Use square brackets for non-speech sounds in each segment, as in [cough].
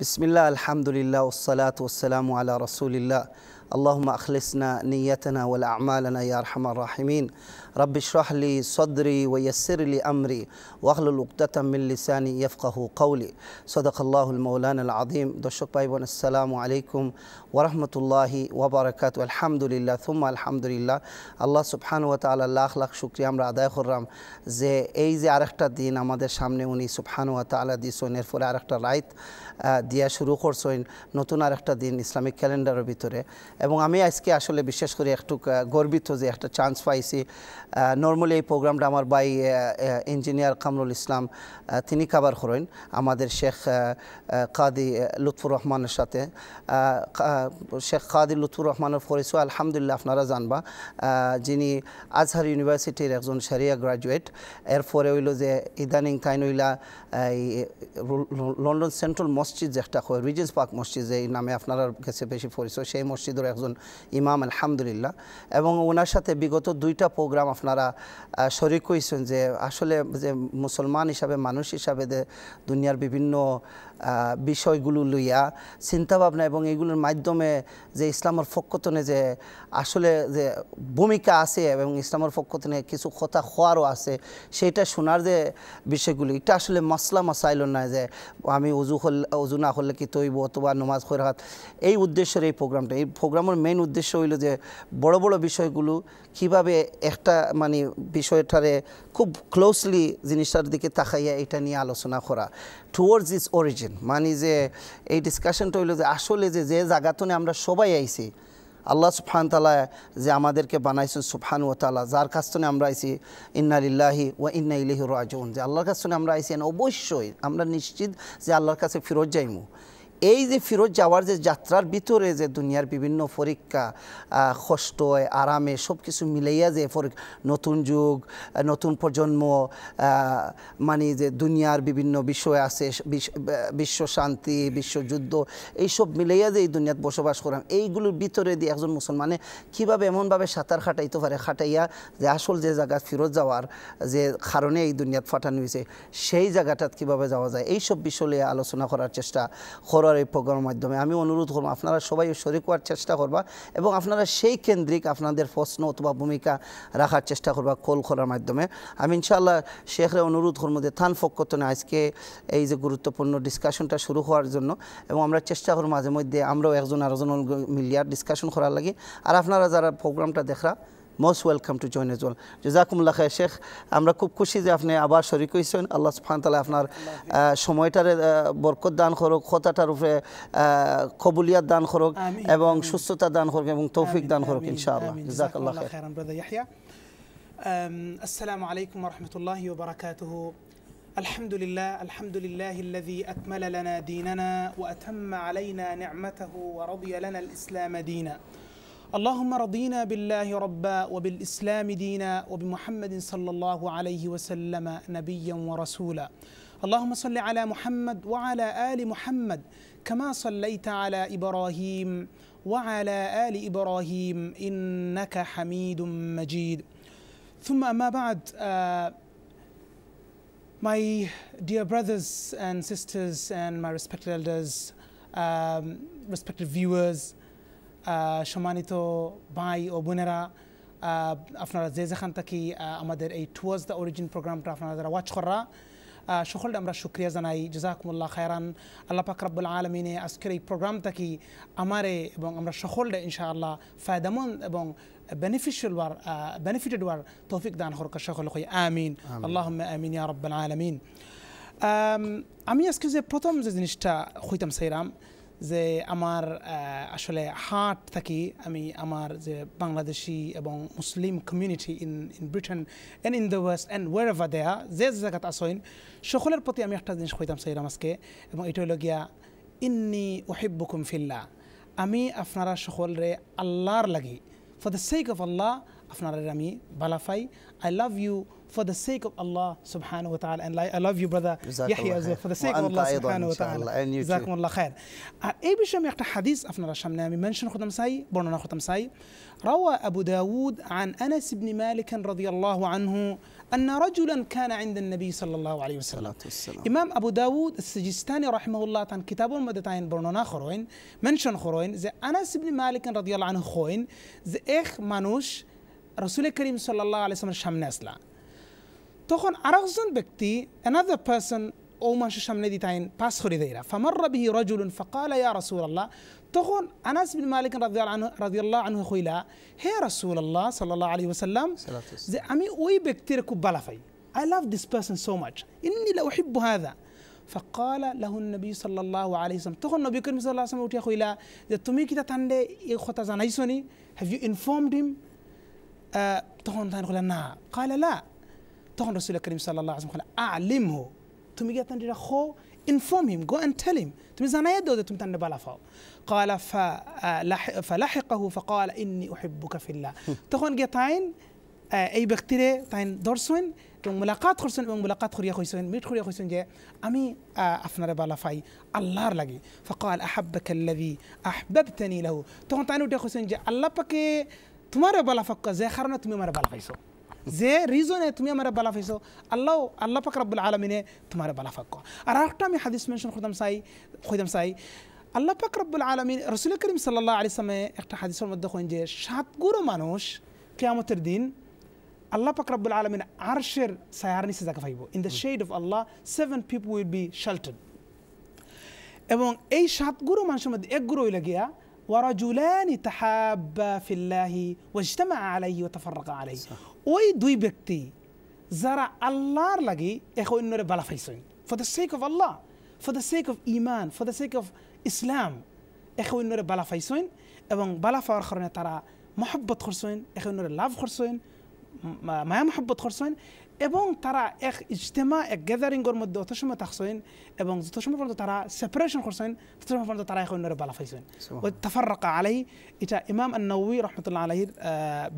بسم الله الحمد لله والصلاة والسلام على رسول الله اللهم أخلصنا نيتنا والأعمالنا يا أرحم الراحمين رب اشرح لي صدري ويسر لي أمري وأخل لقطة من لساني يفقه قولي صدق الله المولان العظيم دوشك بايبون السلام عليكم ورحمة الله وبركاته الحمد لله ثم الحمد لله الله سبحانه وتعالى لا أخلاق شكري أمر عداي خرم زي أي زي عرقت الدين أما در شامنه وني سبحانه وتعالى دي سو نرفور عرقت رايت دي شروع خورسوين نتون عرقت الدين إسلامي كالندر بيتوره এবং আমি আজকে আসলে বিশ্বাস করি একটু গর্বিত যে একটা চান্স পাইছি নর্মালি এই প্রোগ্রামটা আমার বাই ইঞ্জিনিয়ার কামরুল ইসলাম তিনি কাবার করেন আমাদের শেখ কাদি লুৎফুর রহমানের সাথে শেখ কাদি লুৎফুর রহমানের পরিচয় আলহামদুলিল্লাহ আপনারা জানবা যিনি আজহার ইউনিভার্সিটির একজন সেরিয়া গ্রাজুয়েট এরপরে হইল যে ইদানিং তাইন হইলা এই লন্ডন সেন্ট্রাল মসজিদ যে হয় রিজেন্স পার্ক মসজিদ এই নামে আপনারা কাছে বেশি পরিচয় সেই মসজিদ সুন্দর একজন ইমাম আলহামদুলিল্লাহ এবং ওনার সাথে বিগত দুইটা প্রোগ্রাম আপনারা শরিক হয়েছেন যে আসলে যে মুসলমান হিসাবে মানুষ হিসাবে দুনিয়ার বিভিন্ন বিষয়গুলো লইয়া চিন্তাভাবনা এবং এগুলোর মাধ্যমে যে ইসলামের পক্ষতনে যে আসলে যে ভূমিকা আছে এবং ইসলামের পক্ষতনে কিছু কথা হওয়ারও আছে সেটা শোনার যে বিষয়গুলো এটা আসলে মশলা মশাইল না যে আমি উজু হল উজু না হলে কি তৈব অথবা নমাজ খৈরাত এই উদ্দেশ্যের এই প্রোগ্রামটা এই প্রোগ্রামের মেইন উদ্দেশ্য হইল যে বড় বড় বিষয়গুলো কিভাবে একটা মানে বিষয়টারে খুব ক্লোজলি জিনিসটার দিকে তাকাইয়া এটা নিয়ে আলোচনা করা টুয়ার্ডস ইস অরিজিন মানে যে এই ডিসকাশনটা হইলো যে আসলে যে যে জায়গাতনে আমরা সবাই আইছি আল্লাহ সুফান তালা যে আমাদেরকে বানাইছেন সুফান ও তালা যার থেকে আমরা আইছি ইন্নালিল্লাহি ও ইন্না ইলিহি রাজন যে আল্লাহর কাছনে আমরা আইসি অবশ্যই আমরা নিশ্চিত যে আল্লাহর কাছে ফিরত যাইমু এই যে ফিরত যাওয়ার যে যাত্রার ভিতরে যে দুনিয়ার বিভিন্ন পরীক্ষা কষ্ট আরামে সব কিছু মিলাইয়া যে নতুন যুগ নতুন প্রজন্ম মানে যে দুনিয়ার বিভিন্ন বিষয় আছে বিশ্ব শান্তি বিশ্বযুদ্ধ এইসব মিলাইয়া যে এই দুনিয়াত বসবাস করাম এইগুলোর ভিতরে দিয়ে একজন মুসলমানে কীভাবে এমনভাবে সাঁতার খাটাইতে পারে খাটাইয়া যে আসল যে জায়গা ফিরত যাওয়ার যে কারণে এই দুনিয়াত ফাটানো হয়েছে সেই জায়গাটাত কীভাবে যাওয়া যায় এইসব বিষয় নিয়ে আলোচনা করার চেষ্টা করার দেওয়ার এই প্রোগ্রামের মাধ্যমে আমি অনুরোধ করব আপনারা সবাই শরিক হওয়ার চেষ্টা করবা এবং আপনারা সেই কেন্দ্রিক আপনাদের প্রশ্ন অথবা ভূমিকা রাখার চেষ্টা করবা কল করার মাধ্যমে আমি ইনশাআল্লাহ শেখরে অনুরোধ করবো যে থান ফকতনে আজকে এই যে গুরুত্বপূর্ণ ডিসকাশনটা শুরু হওয়ার জন্য এবং আমরা চেষ্টা করবো মাঝে মধ্যে আমরাও একজন আরেকজন মিলিয়ার ডিসকাশন করার লাগে আর আপনারা যারা প্রোগ্রামটা দেখরা most welcome to join most welcome to join as well জাজাকুমুল্লা খায় শেখ আমরা খুব খুশি যে আপনি আবার শরিক হয়েছেন আল্লাহ সুফানতালা আপনার সময়টার বরকত দান করুক কথাটার উপরে কবুলিয়াত দান করুক এবং সুস্থতা দান করুক এবং তৌফিক দান করুক ইনশাআল্লাহ জাজাকাল্লাহ assalamu alaikum wa rahmatullahi wa barakatuh الحمد لله الحمد لله الذي أكمل لنا ديننا وأتم علينا نعمته ورضي لنا الإسلام دينا اللهم رضينا بالله ربا وبالإسلام دينا وبمحمد صلى الله عليه وسلم نبيا ورسولا اللهم صل على محمد وعلى آل محمد كما صليت على إبراهيم وعلى آل إبراهيم إنك حميد مجيد ثم ما بعد uh, My dear brothers and sisters and my respected elders, um, respected viewers, সম্মানিত ভাই ও বোনেরা আপনারা যে যেখান থাকি আমাদের এই টুয়ার্স দ্য অরিজিন প্রোগ্রামটা আপনারা যারা ওয়াচ করা সকলে আমরা সুক্রিয়া জানাই জজাকুমুল্লাহ খায়রান আল্লাহ ফাকরাবুল আলমিনে আজকের এই প্রোগ্রামটা কি আমারে এবং আমরা সকলে ইনশাআল্লাহ ফায়দামন এবং বেনিফিশিয়াল ওয়ার বেনিফিটেড ওয়ার তৌফিক দান হরকা সকল হই আমিন আল্লাহ আমিন ইয়া রব্বাল আলমিন আমি আজকে যে প্রথম যে জিনিসটা হইতাম সাইরাম যে আমার আসলে হার্ট থাকি আমি আমার যে বাংলাদেশি এবং Muslim community in in Britain and in the West and wherever দেয়া যে জায়গাতে আসইন সকলের প্রতি আমি একটা জিনিস কইতাম সাইরাম আজকে এবং এটা হলো গিয়া ইন্নি বুকুম ফিল্লা আমি আপনারা সকলরে আল্লাহর লাগি for the sake of Allah আপনারা আমি বালাফাই I love you for the sake of Allah subhanahu wa ta'ala. And I love you, brother Yahya, for the sake of Allah subhanahu wa ta'ala. and you too الله خير. এই বিষয়ে আমি একটা হাদিস আপনারা সামনে আমি মেনশন করতাম চাই বর্ণনা করতাম চাই روى أبو داود عن أنس بن مالك رضي الله عنه أن رجلا كان عند النبي صلى الله عليه وسلم إمام أبو داود السجستاني رحمه الله تعالى كتاب مدتين برنونا خروين منشن خروين زي أنس بن مالك رضي الله عنه خوين زي إخ منوش রসুল করিম সাল্লাহ আলিয়ামের সামনে আসলা তখন আরেকজন ব্যক্তি অ্যানাদার পার্সন ও মানুষের সামনে দিতাইন পাস করে দেয়রা ফামার রবিহি রজুলুন ফকাল ইয়া রসুল আল্লাহ তখন আনাস বিন মালিক রাজিয়াল্লাহ আনহু কইলা হে রসুল আল্লাহ সাল্লাহ আলী ওসাল্লাম যে আমি ওই ব্যক্তির খুব বালা পাই I love this person so much ইন্নি লা উহিব্বু হাদা فقال له النبي صلى الله عليه وسلم তখন নবী করিম সাল্লাল্লাহু আলাইহি ওয়াসাল্লাম উঠিয়া কইলা যে তুমি কি তা তান্ডে এই কথা জানাইছনি have you informed him آه، تهون ثاني قلنا قال لا تهون رسول الكريم صلى الله عليه وسلم قال أعلمه ثم جاء تاني خو inform him go and tell him ثم زنا يدود ثم تاني بلا فاو قال آه، فلحقه فقال إني أحبك في الله [laughs] تهون جاء تاين آه، أي بكتير تاين دورسون تون ملاقات خرسون تون ملاقات خريه خرسون ميت خريه خرسون جاء أمي أفنى بلا فاي الله رلاجي فقال أحبك الذي أحببتني له تهون تاني وده خرسون جاء الله بكي तुम्हारे बला फक्का जे खरना तुम्हें मेरे बला फैसो যে রিজনে তুমি আমার বালা ফাইছো আল্লাহ আল্লাহ পাক রাব্বুল আলমিনে তোমার বালা ফাক্ক আর একটা আমি হাদিস মেনশন করতাম চাই কইতাম চাই আল্লাহ পাক রাব্বুল আলমিন রসুল করিম সাল্লাহ আলি সামে একটা হাদিসের মধ্যে কইন যে সাতগুরো মানুষ কেয়ামতের দিন আল্লাহ পাক রাব্বুল আলমিন আরশের সায়ার নিচে জায়গা পাইব in the shade of Allah seven people will be sheltered এবং এই সাত গুরু মানুষের মধ্যে এক গুরু হইলে গিয়া ورجلان تحابا في الله واجتمع عليه وتفرق عليه وي دوي بكتي زرع الله لغي اخو انه بلا فيسون for the sake of Allah for the sake of iman for the sake of islam اخو انه بلا فيسون এবং بلا فور خرنا ترى محبه خرسون اخو انه لاف خرسون ما محبه خرسون এবং তারা এক ইজতেমা এক গ্যাদারিংয়ের মধ্যে অত সময় থাকছেন এবং যত সময় পর্যন্ত তারা সেপারেশন করছেন তত সময় পর্যন্ত তারা এখন অন্যের বালা পাইছেন ওই তাফারকা আলাহি এটা ইমাম আন্নউই রহমতুল্লাহ আলহির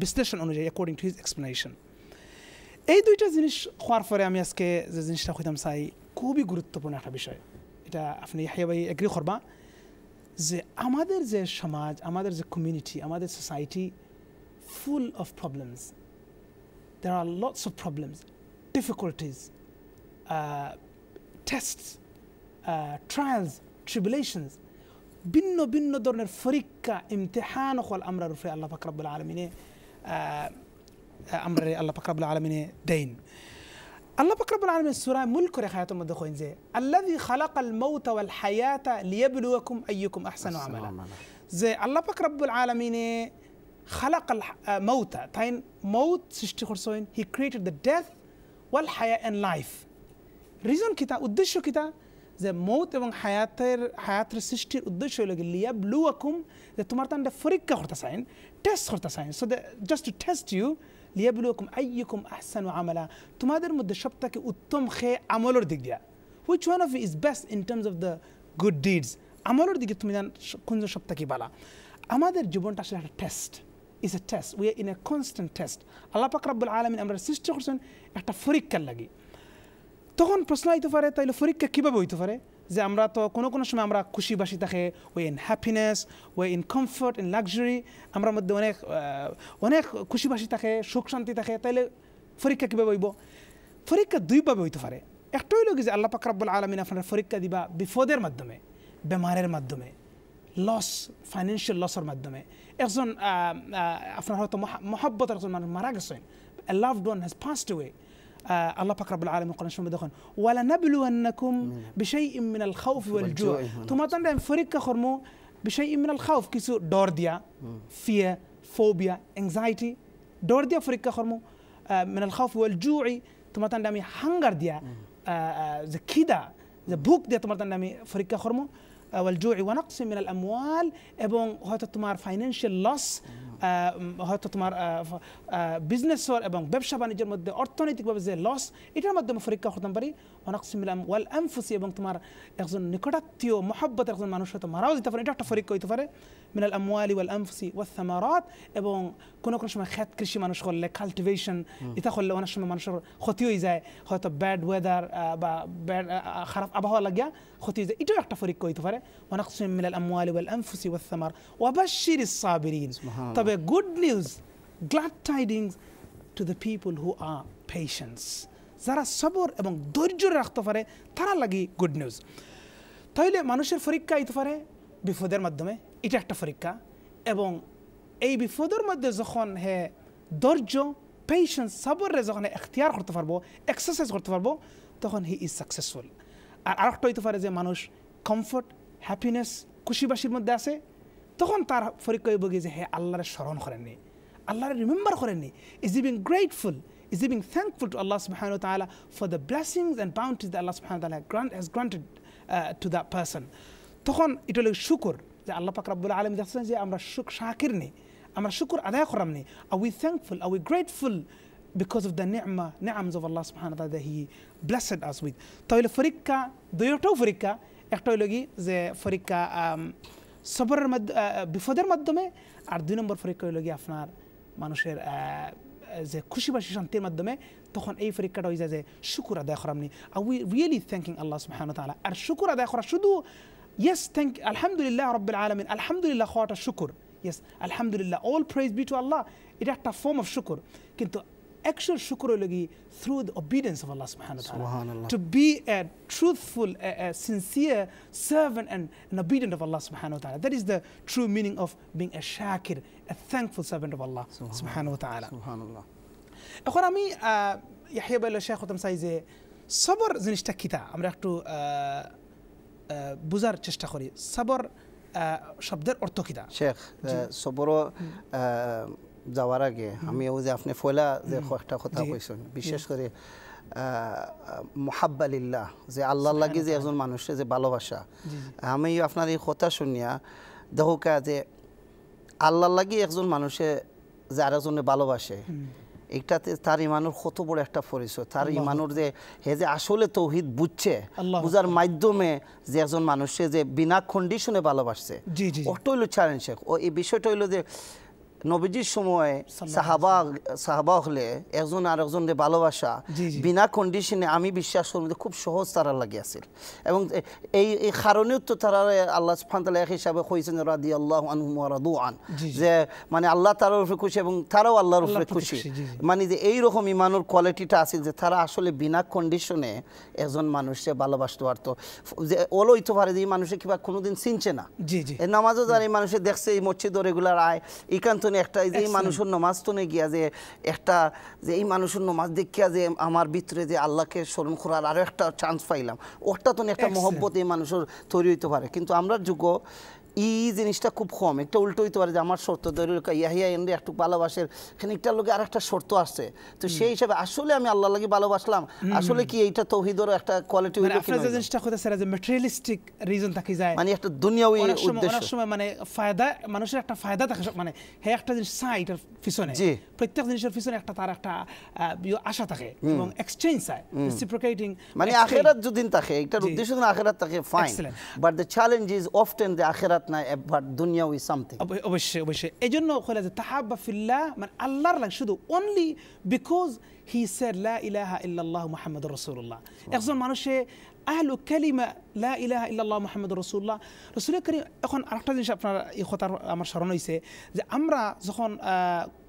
বিশ্লেষণ অনুযায়ী অ্যাকর্ডিং টু হিজ এক্সপ্লেনেশন এই দুইটা জিনিস হওয়ার পরে আমি আজকে যে জিনিসটা খুঁজতাম চাই খুবই গুরুত্বপূর্ণ একটা বিষয় এটা আপনি হাইয়া ভাই এগ্রি করবা যে আমাদের যে সমাজ আমাদের যে কমিউনিটি আমাদের society full of problems there are lots of problems difficulties, uh, tests, uh, trials, tribulations بنو بنو دورنا فريكا امتحان خو الامر في الله بك رب العالمين آه، آه، امر الله بك رب العالمين دين الله بك رب العالمين سورة ملك رخاية المدخوين زي الذي خلق الموت والحياة ليبلوكم أيكم أحسن عملا زي الله بك رب العالمين خلق الموت آه، تاين موت سيشتي خرسوين he created the death ওয়াল হায়া অ্যান্ড লাইফ রিজন কিতা উদ্দেশ্য কিতা যে মৌত এবং হায়াতের হায়াতের সৃষ্টির উদ্দেশ্য হইল কি লিয়া ব্লু আকুম যে তোমার তান্ডে পরীক্ষা করতে চাইন টেস্ট করতে চাইন so they just to test you লিয়া ব্লু আকুম আইয়ুকুম আহসানু আমালা তোমাদের মধ্যে সবথেকে উত্তম খেয়ে আমলের দিক দিয়া which one of is best in terms of the good deeds আমলের দিকে তুমি জান কোনজন সবথেকে বালা আমাদের জীবনটা আসলে একটা test is a test. We are in a constant test. Allah পাক রাব্বুল আলমিন আমরা সৃষ্টি করছেন একটা পরীক্ষার লাগে তখন প্রশ্ন হইতে পারে তাইলে পরীক্ষা কীভাবে হইতে পারে যে আমরা তো কোনো কোনো সময় আমরা খুশি বাসি থাকে way in happiness way in comfort in luxury আমরা মধ্যে অনেক অনেক খুশি বাসি থাকে সুখ শান্তি থাকে তাইলে পরীক্ষা কীভাবে হইব পরীক্ষা দুইভাবে হইতে পারে একটাই হইল কি যে আল্লাহ পাক রাব্বুল আলমিন আপনার পরীক্ষা দিবা বিপদের মাধ্যমে বেমারের মাধ্যমে loss financial loss or madame exon afna hoto muhabbat rasul man maragasn a loved one has passed away آه، الله بك رب العالمين قال شو مدخن ولا نبلونكم بشيء من الخوف والجوع ثم تندم فريق خرمو بشيء من الخوف كيسو دورديا fear phobia anxiety دورديا فريق خرمو آه، من الخوف والجوع ثم تندم hunger ديا آه، the kida the book ديا ثم تندم فريق خرمو والجوع ونقص من الاموال ابون هوت تمار فاينانشال لوس هوت تمار بزنس اور ابون بيبشا بانجر مد اورتونيتيك بابز لوس اتر مد مفريكا خدم بري ونقص من الاموال انفس ابون تمار اخزن نكرتيو محبه اخزن مانوشه تمار اوز تفريكا تفريكا تفريكا من الاموال والانفس والثمرات ابون كنا كنا شمال خات كريشي ما نشغل لكالتيفيشن يتخل لو نشمال ما نشغل خطيو إزاي خطو باد ويدر باد خرف أبا آه، هو لقيا خطيو إزاي إتو يكتفر إكو يتفر ونقسم من الأموال والأنفس والثمر وبشر الصابرين طب good news glad tidings to the people who are patients زارا صبر ابن درجور رخطفر ترى لقي good news طيب مانوشير فريقا يتفر বিপদের মাধ্যমে এটা একটা পরীক্ষা এবং এই বিপদের মধ্যে যখন হে ধৈর্য পেশেন্স সাবরে যখন এখতিয়ার করতে পারবো এক্সারসাইজ করতে পারবো তখন হি ইজ সাকসেসফুল আর আরেকটা হইতে পারে যে মানুষ কমফর্ট হ্যাপিনেস খুশিবাসির মধ্যে আছে তখন তার পরীক্ষা হইব যে হে আল্লাহরে স্মরণ করেননি আল্লাহরে রিমেম্বার করেননি is he grateful is he being thankful to Allah subhanahu wa ta'ala for the blessings and bounties that Allah subhanahu wa ta'ala grant, has uh, তখন এটা হলো শুকুর যে আল্লাহ পাক রাব্বুল আলম দেখছেন যে আমরা সুখ শাকির নেই আমরা শুকুর আদায় করাম নেই are we thankful are we grateful because of the নেমা নে অফ আল্লাহ সুহানা দাদা হি ব্লেসেড আস উইথ তাহলে পরীক্ষা দুইটাও পরীক্ষা একটা হইল কি যে পরীক্ষা সবরের মাধ্যমে বিপদের মাধ্যমে আর দুই নম্বর পরীক্ষা হইল কি আপনার মানুষের যে খুশি বাসি শান্তির মাধ্যমে তখন এই পরীক্ষাটা হয়ে যায় যে শুকুর আদায় করামনি are we really thanking Allah সুহান তালা আর শুকুর আদায় করা শুধু Yes, thank Alhamdulillah Rabbil Alamin. Alhamdulillah khawata shukur. Yes, Alhamdulillah. All praise be to Allah. It a form of shukur. But actual shukur is through the obedience of Allah subhanahu wa ta'ala. To be a truthful, a, a sincere servant and an obedient of Allah subhanahu wa ta'ala. That is the true meaning of being a shakir, a thankful servant of Allah subhanahu wa ta'ala. Subhanallah. এখন আমি ইয়াহিয়া বাইল শেখ হতাম চাই যে সবর বোঝার চেষ্টা করি সাবর শব্দের অর্থ কিনা শেখ সবর যাওয়ার আগে আমি ওই যে আপনি ফয়লা যে একটা কথা কইছেন বিশেষ করে মহাব্বালিল্লাহ যে আল্লাহ লাগে যে একজন মানুষের যে ভালোবাসা আমি আপনার এই কথা শুনিয়া কে যে আল্লাহ লাগে একজন মানুষে যে আরেকজনে ভালোবাসে এটাতে তার ইমানুর কত বড় একটা পরিচয় তার ইমানুর যে হে যে আসলে তৌহিদ বুঝছে বুঝার মাধ্যমে যে একজন মানুষে যে বিনা কন্ডিশনে ভালোবাসছে ওটা হইলো চ্যালেঞ্জ ও এই বিষয়টা হইলো যে নবীজির সময় সাহাবা সাহাবা হলে একজন আর একজনের ভালোবাসা বিনা কন্ডিশনে আমি বিশ্বাস করি খুব সহজ তারা লাগে লাগিয়াছিল এবং এই এই কারণেও তো তারা আল্লাহ ফান্তালা এক হিসাবে হয়েছেন রাদি আল্লাহ আনহুমারাদু আন যে মানে আল্লাহ তার উপরে খুশি এবং তারাও আল্লাহর উপরে খুশি মানে যে এইরকম ইমানোর কোয়ালিটিটা আছে যে তারা আসলে বিনা কন্ডিশনে একজন মানুষকে ভালোবাসতে পারতো যে ওলো হইতে পারে যে এই মানুষে কিবা কোনোদিন চিনছে না নামাজও যারা এই মানুষে দেখছে এই মসজিদ রেগুলার আয় ইকান্ত জন্য একটা যে মানুষের নমাজ তো গিয়া যে একটা যে এই মানুষের নমাজ দেখিয়া যে আমার ভিতরে যে আল্লাহকে স্মরণ করার আরও একটা চান্স পাইলাম ওটা তো একটা মহব্বত এই মানুষের তৈরি হইতে পারে কিন্তু আমরা যুগ এই জিনিসটা খুব কম একটা উল্টো হইতে পারে যে আমার শর্ত দৈরিকা ইয়াহিয়া এমনি একটু ভালোবাসের খানিকটা লোকে আর একটা শর্ত আসছে তো সেই হিসাবে আসলে আমি আল্লাহ লাগে ভালোবাসলাম আসলে কি এইটা তৌহিদেরও একটা কোয়ালিটি মানে হইলো কি না জিনিসটা কথা স্যার যে ম্যাটেরিয়ালিস্টিক রিজন থাকি যায় মানে একটা দুনিয়াবি উদ্দেশ্য অনেক সময় মানে ফায়দা মানুষের একটা ফায়দা থাকে মানে হে একটা জিনিস চায় এটার জি প্রত্যেক জিনিসের পিছনে একটা তার একটা ইয়ে আশা থাকে এবং এক্সচেঞ্জ চায় রেসিপ্রোকেটিং মানে আখেরাত যদি থাকে এটার উদ্দেশ্য যদি আখেরাত থাকে fine but the challenge is often the আখেরাত আখেরাত না একবার দুনিয়া উই সামথিং অবশ্যই অবশ্যই এই জন্য ওখানে যে তাহাব্বা ফিল্লাহ মানে আল্লাহর লাগে শুধু অনলি বিকজ হি সেড লা ইলাহা ইল্লাল্লাহ মুহাম্মদ রাসূলুল্লাহ একজন মানুষে আহলু কালিমা লা ইলাহা ইল্লাল্লাহ মুহাম্মদ রাসূলুল্লাহ রাসূল করিম এখন আরেকটা জিনিস আপনার এই কথার আমার স্মরণ হইছে যে আমরা যখন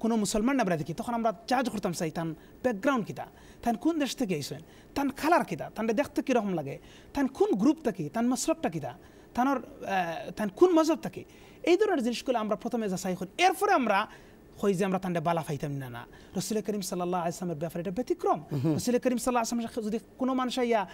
কোনো মুসলমান না দেখি তখন আমরা চার্জ করতাম চাই তার ব্যাকগ্রাউন্ড কিতা তান কোন দেশ থেকে আইসেন তান খালার কিতা তান দেখতে কিরকম লাগে তান কোন গ্রুপটা কি তান মশরফটা কিতা তানোর থান কোন মজাব থাকে এই ধরনের জিনিসগুলো আমরা প্রথমে যাচাই করি এরপরে আমরা خوي زمرة عند بالا فايتم مننا رسول الكريم صلى الله عليه وسلم بفرد بتكرم رسول الكريم صلى الله عليه وسلم زدي كنوا من نشيا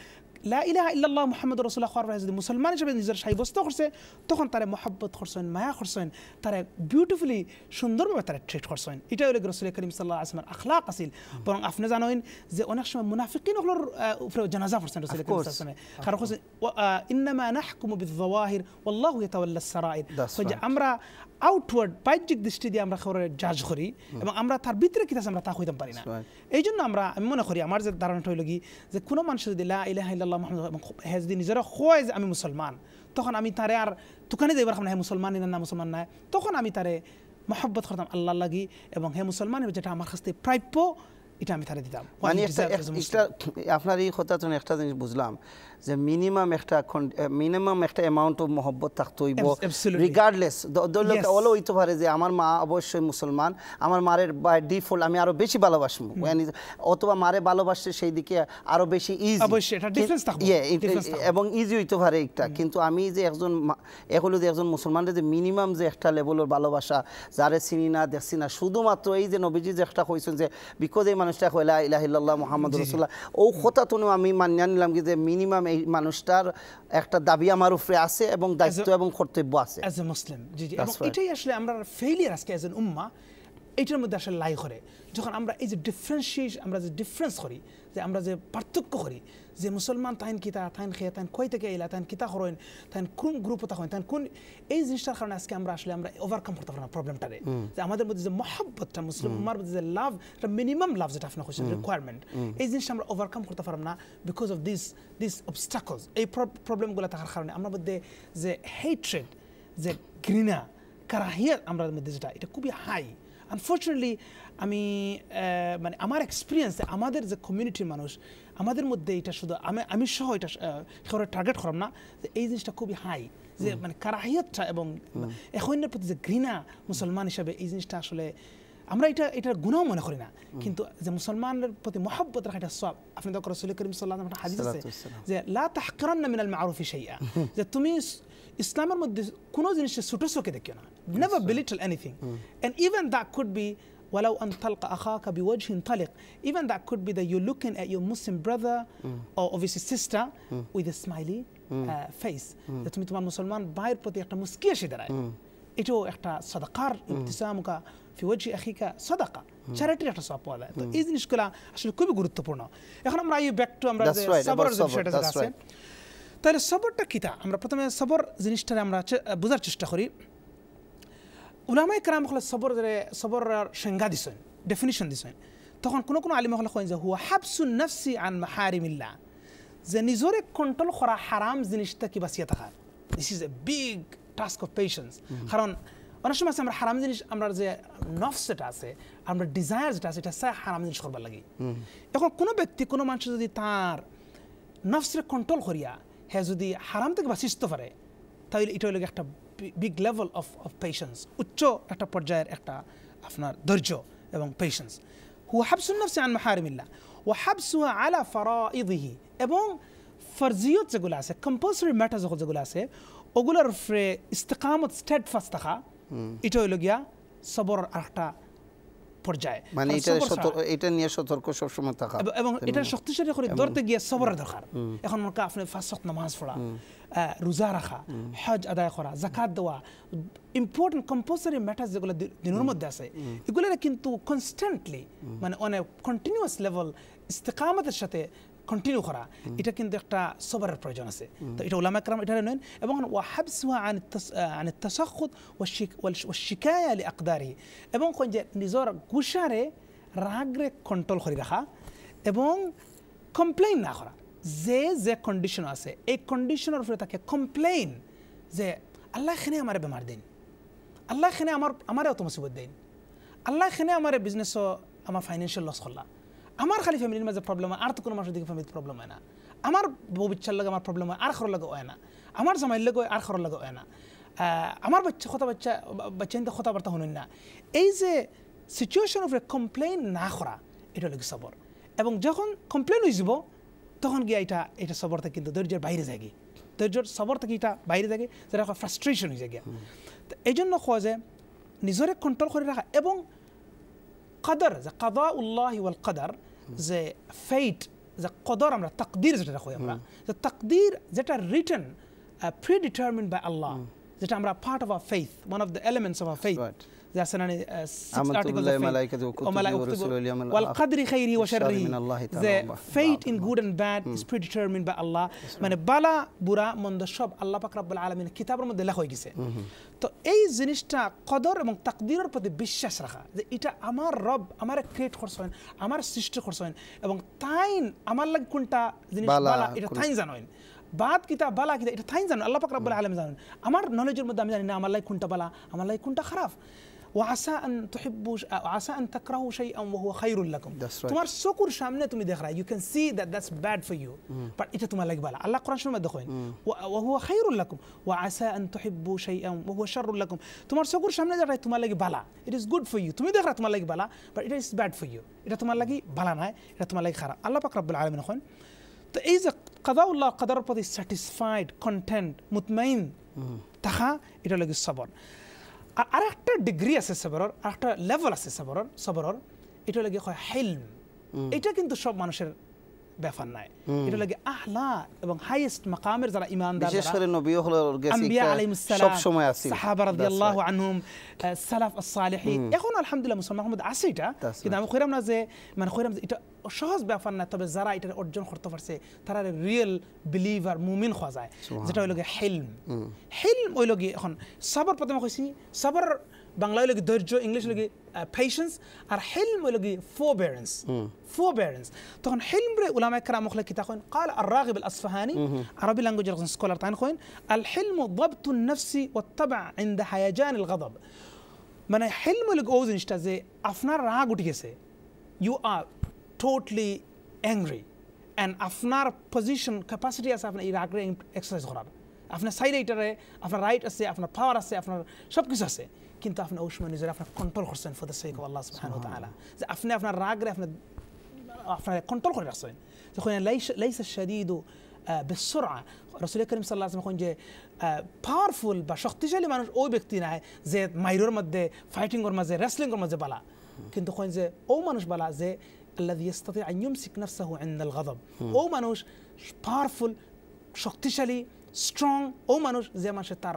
لا إله إلا الله محمد رسول الله خوار هذا مسلمان جب نزر شاي بس تخرس تخن ترى محبة خرسون ما خرسون ترى beautifully شندر ما ترى تريت خرسون إذا يقول رسول الكريم صلى الله عليه وسلم أخلاق أصيل برضو أفنى زانوين زي أناقش منافقين أغلر آه، فرو جنازة خرسون رسول الكريم صلى الله عليه وسلم خير خرسون آه، إنما نحكم بالظواهر والله يتولى السرائر فجأة أمر আউটওয়ার্ড বাহ্যিক দৃষ্টি দিয়ে আমরা খবরের জাজ করি এবং আমরা তার ভিতরে কিতাস আমরা তা হইতে পারি না এই জন্য আমরা আমি মনে করি আমার যে ধারণাটা হইল কি যে কোনো মানুষ যদি লা ইলাহ ইল্লাহ হে যদি নিজেরা হয় যে আমি মুসলমান তখন আমি তারে আর দোকানে যাইবার খাম হে হ্যাঁ, মুসলমান না মুসলমান না তখন আমি তারে মহব্বত করতাম আল্লাহ লাগি এবং হে হ্যাঁ, মুসলমান যেটা আমার কাছ থেকে প্রাপ্য এটা আমি তারে দিতাম মানে আপনার এই কথা একটা জিনিস বুঝলাম যে মিনিমাম একটা মিনিমাম একটা অ্যামাউন্ট অফ মহব্বত থাকতে রিগার্ডলেস দলকে হইতে পারে যে আমার মা অবশ্যই মুসলমান আমার মারের বাই ডিফল্ট আমি আরো বেশি ভালোবাসবো অথবা মারে ভালোবাসছে সেই দিকে আরো বেশি ইজি এবং ইজি হইতে পারে একটা কিন্তু আমি যে একজন এগুলো যে একজন মুসলমান যে মিনিমাম যে একটা লেভেলের ভালোবাসা যারে চিনি না দেখছি না শুধুমাত্র এই যে নবীজি যে একটা কইছেন যে বিকজ এই মানুষটা কইলা ইলাহিল্লাহ মোহাম্মদ রসুল্লাহ ও কথা তো আমি মানিয়া নিলাম কি যে মিনিমাম এই মানুষটার একটা দাবি আমার উপরে আছে এবং দায়িত্ব এবং কর্তব্য আছে অ্যাজ এ মুসলিম জি জি এটাই আসলে আমরা ফেইলিয়ার আজকে অ্যাজ এন উম্মা এটার মধ্যে আসলে লাই করে যখন আমরা এই যে ডিফারেন্সিয়েট আমরা যে ডিফারেন্স করি যে আমরা যে পার্থক্য করি যে মুসলমান তাইন কিতা তাইন খেয়ে তাইন কই থেকে এলা তাইন কিতা হরইন তাইন কোন গ্রুপ থাকেন তাইন কোন এই জিনিসটার কারণে আজকে আমরা আসলে আমরা ওভারকাম করতে পারলাম প্রবলেমটারে যে আমাদের মধ্যে যে মহাব্বতটা মুসলিম মধ্যে যে লাভ এটা মিনিমাম লাভ যেটা আপনার কোশ্চেন রিকোয়ারমেন্ট এই জিনিসটা আমরা ওভারকাম করতে পারলাম না because of this this obstacles এই প্রবলেমগুলো থাকার কারণে আমরা মধ্যে যে হেট্রেড যে ঘৃণা কারাহিয়াত আমরা মধ্যে যেটা এটা খুবই হাই আনফর্চুনেটলি আমি মানে আমার এক্সপিরিয়েন্সে আমাদের যে কমিউনিটির মানুষ আমাদের মধ্যে এটা শুধু আমি আমি সহ এটা সেভাবে টার্গেট করলাম না যে এই জিনিসটা খুবই হাই যে মানে কারাহিয়তটা এবং এখনের প্রতি যে ঘৃণা মুসলমান হিসাবে এই জিনিসটা আসলে আমরা এটা এটার গুণাও মনে করি না কিন্তু যে মুসলমানের প্রতি মহাব্বত রাখা এটা সব আপনি তো রসুল করিম সাল্লাহ একটা হাদিস আছে যে লা তাহকারান্না মিনাল মারুফি শাইয়া যে তুমি ইসলামের মধ্যে কোনো জিনিসকে ছোটো চোখে দেখিও না never belittle anything and even that could be ولو أن تلقى أخاك بوجه طلق even that could be that you're looking at your Muslim brother mm. or obviously sister mm. with a smiley mm. uh, face mm. তুমি তোমার মুসলমান ভাইয়ের প্রতি একটা মুস্কি এসে দাঁড়ায় এটাও একটা সদাকার ইবতিসামুকা في وجه أخيك صدقة চ্যারিটির একটা সব পাওয়া যায় তো এই জিনিসগুলো আসলে খুবই গুরুত্বপূর্ণ এখন আমরা এই ব্যাক টু আমরা সবরের যে বিষয়টা আছে তাহলে সবরটা কিতা আমরা প্রথমে সবর জিনিসটা আমরা বোঝার চেষ্টা করি ওলামাই কেরাম হলে সবর সবর সংজ্ঞা দিছেন ডেফিনিশন দিছেন তখন কোনো কোনো আলিম হলে কেন যে হুয়া হাবসুন নফসি আন হারিমিল্লা যে নিজরে কন্ট্রোল করা হারাম জিনিসটা কি বাঁচিয়ে থাকার this is a big task of patience কারণ অনেক সময় আছে আমরা হারাম জিনিস আমরা যে নফস যেটা আছে আমরা ডিজায়ার যেটা আছে এটা চাই হারাম জিনিস করবার লাগে এখন কোনো ব্যক্তি কোনো মানুষ যদি তার নফসরে কন্ট্রোল করিয়া হ্যাঁ যদি হারাম থেকে বাঁচিতে পারে তাহলে এটা হলো একটা big level of of patience উচ্চ একটা পর্যায়ের একটা আপনার ধৈর্য এবং পেশেন্স হু হাবসুন নফসে আন মাহারিমিল্লা ও হাবসুয়া আলা ফারাইদিহি এবং ফরজিয়ত যেগুলো আছে কম্পালসরি ম্যাটার যখন যেগুলো আছে ওগুলোর ইস্তেকামত স্টেট ফাস্ট থাকা এটা হইল গিয়া সবর আর একটা পর্যায়ে মানে এটা এটা নিয়ে সতর্ক সবসময় থাকা এবং এটা শক্তিশালী করে ধরতে গিয়ে সবরের দরকার এখন মনে আপনি ফাঁসক নামাজ পড়া রোজা রাখা হজ আদায় করা জাকাত দেওয়া ইম্পর্টেন্ট কম্পালসারি ম্যাটার যেগুলো দিনের মধ্যে আছে এগুলো কিন্তু কনস্ট্যান্টলি মানে অনেক কন্টিনিউয়াস লেভেল ইস্তেকামতের সাথে কন্টিনিউ করা এটা কিন্তু একটা সবরের প্রয়োজন আছে তো এটা ওলামা একরাম এটা নেন এবং ওয়াহাবসুয়া আন তাসাখুদ ও শিকায় আলী আকদারি এবং যে নিজের গুসারে রাগরে কন্ট্রোল করে রাখা এবং কমপ্লেইন না করা যে যে কন্ডিশন আছে এই কন্ডিশনের উপরে তাকে কমপ্লেইন যে আল্লাহ খেনে আমার বেমার দিন আল্লাহ খেনে আমার আমারে অত মুসিবত দিন আল্লাহ খেনে আমার বিজনেসও আমার ফাইন্যান্সিয়াল লস করলা আমার খালি ফ্যামিলির মাঝে প্রবলেম হয় আর তো কোনো মানুষের দিকে ফ্যামিলির প্রবলেম হয় না আমার বউ লাগে আমার প্রবলেম হয় আর খর লাগে হয় না আমার জামাইয়ের লাগে আর খর লাগে হয় না আমার বাচ্চা কথা বাচ্চা বাচ্চা কিন্তু কথাবার্তা শুনেন না এই যে সিচুয়েশন অফ কমপ্লেন না করা এটা লাগে সবর এবং যখন কমপ্লেন হয়ে যাব তখন গিয়ে এটা এটা সবরটা কিন্তু ধৈর্যের বাইরে যায় গিয়ে ধৈর্যর সবর থেকে এটা বাইরে থাকে যেটা ফ্রাস্ট্রেশন হয়ে যায় গিয়া তো এই জন্য কয় যে নিজরে কন্ট্রোল করে রাখা এবং কাদার যে কাদা উল্লাহ ওয়াল কাদার যে ফেইট যে কদর আমরা তাকদির যেটা কই আমরা যে তাকদির যেটা written predetermined by Allah যেটা আমরা part of a faith one of the elements of a faith যে যে fate in good and bad is predetermined by Allah মানে বালা বুড়া মন্দ সব আল্লাহ পাক রাব্বুল আলামিন কিতাবের মধ্যে লেখা হয়ে গেছে তো এই জিনিসটা কদর এবং তাকদিরের প্রতি বিশ্বাস রাখা যে এটা আমার রব আমার ক্রিয়েট করছেন আমার সৃষ্টি করছেন এবং তাইন আমার লাগে কোনটা জিনিস বালা এটা তাইন জানেন বাদ কিতা বালা কিতা এটা তাইন জানো আল্লাহ পাক রাব্বুল আলামিন জানেন আমার নলেজের মধ্যে আমি জানি না আমার লাগে কোনটা বালা আমার লাগে কোনটা খারাপ وعسى ان تحبوا ش... عسى ان تكرهوا شيئا وهو خير لكم تمار سكر شامنه تمي دغرا يو كان سي ذات ذاتس باد فور يو بات ايت تمال لقبال الله قران شنو مدخوين وهو خير لكم وعسى ان تحبوا شيئا وهو شر لكم تمار سكر شامنه دغرا تمال لقبال ات از جود فور يو تمي دغرا تمال لقبال بات ايت از باد فور يو ايت تمال لقي بالا نا ايت تمال لقي خراب الله بك رب العالمين اخوين تو ايز قضاء الله قدر بودي ساتيسفايد كونتنت مطمئن تخا ايت لقي صبر আর একটা ডিগ্রি আছে সবরর আর একটা লেভেল আছে সবরর সবরর এটা লাগে হয় হেলম এটা কিন্তু সব মানুষের ব্যাপার নাই এটা লাগে আহলা এবং হাইয়েস্ট মাকামের যারা ইমানদার বিশেষ করে নবী হলো আম্বিয়া আলাইহিস সব সময় আছে সাহাবা রাদিয়াল্লাহু আনহুম সালাফ সালেহিন এখন আলহামদুলিল্লাহ মুসলমান মোহাম্মদ আছে এটা কিন্তু আমি কইরাম না যে মানে কইরাম এটা সহজ ব্যাপার না তবে যারা এটা অর্জন করতে পারছে তারা রিয়েল বিলিভার মুমিন হওয়া যায় যেটা হইল গিয়ে হেলম হেলম ওই লগে এখন সাবর প্রথমে কইছি সাবর বাংলায় লাগে ধৈর্য ইংলিশ লাগে patience আর হেলম লাগে forbearance forbearance তখন হেলম রে উলামা একরাম মখলে কিতা কইন قال الراغب الاصفهاني عربي لانجوج سكولر تاين কইন الحلم ضبط النفس والطبع عند هيجان الغضب মানে হেলম লাগে ও জিনিসটা যে আপনার রাগ উঠে you are totally angry and and আপনার position capacity আছে আপনার এই রাগরে এক্সারসাইজ করার আপনার সাইড এইটারে আপনার রাইট আছে আপনার পাওয়ার আছে আপনার সব আছে لكن تافن أوش من يزرع فنا كنترول خرسان فدا سيك والله سبحانه وتعالى إذا أفنا أفنا راجر أفنا أفنا كنترول خرسان خرسن تقولنا ليس ليس الشديد آه، بالسرعه رسول كريم صلى الله عليه وسلم خنجه পাওয়ারফুল বা শক্তিশালী মানুষ ওই ব্যক্তি না যে মাইরোর মধ্যে ফাইটিং এর মাঝে রেসলিং এর بلا বালা কিন্তু زي أو ما نش بلا زي الذي يستطيع ان يمسك نفسه عند الغضب ও মানুষ পাওয়ারফুল strong أو ما نش زي ما شتار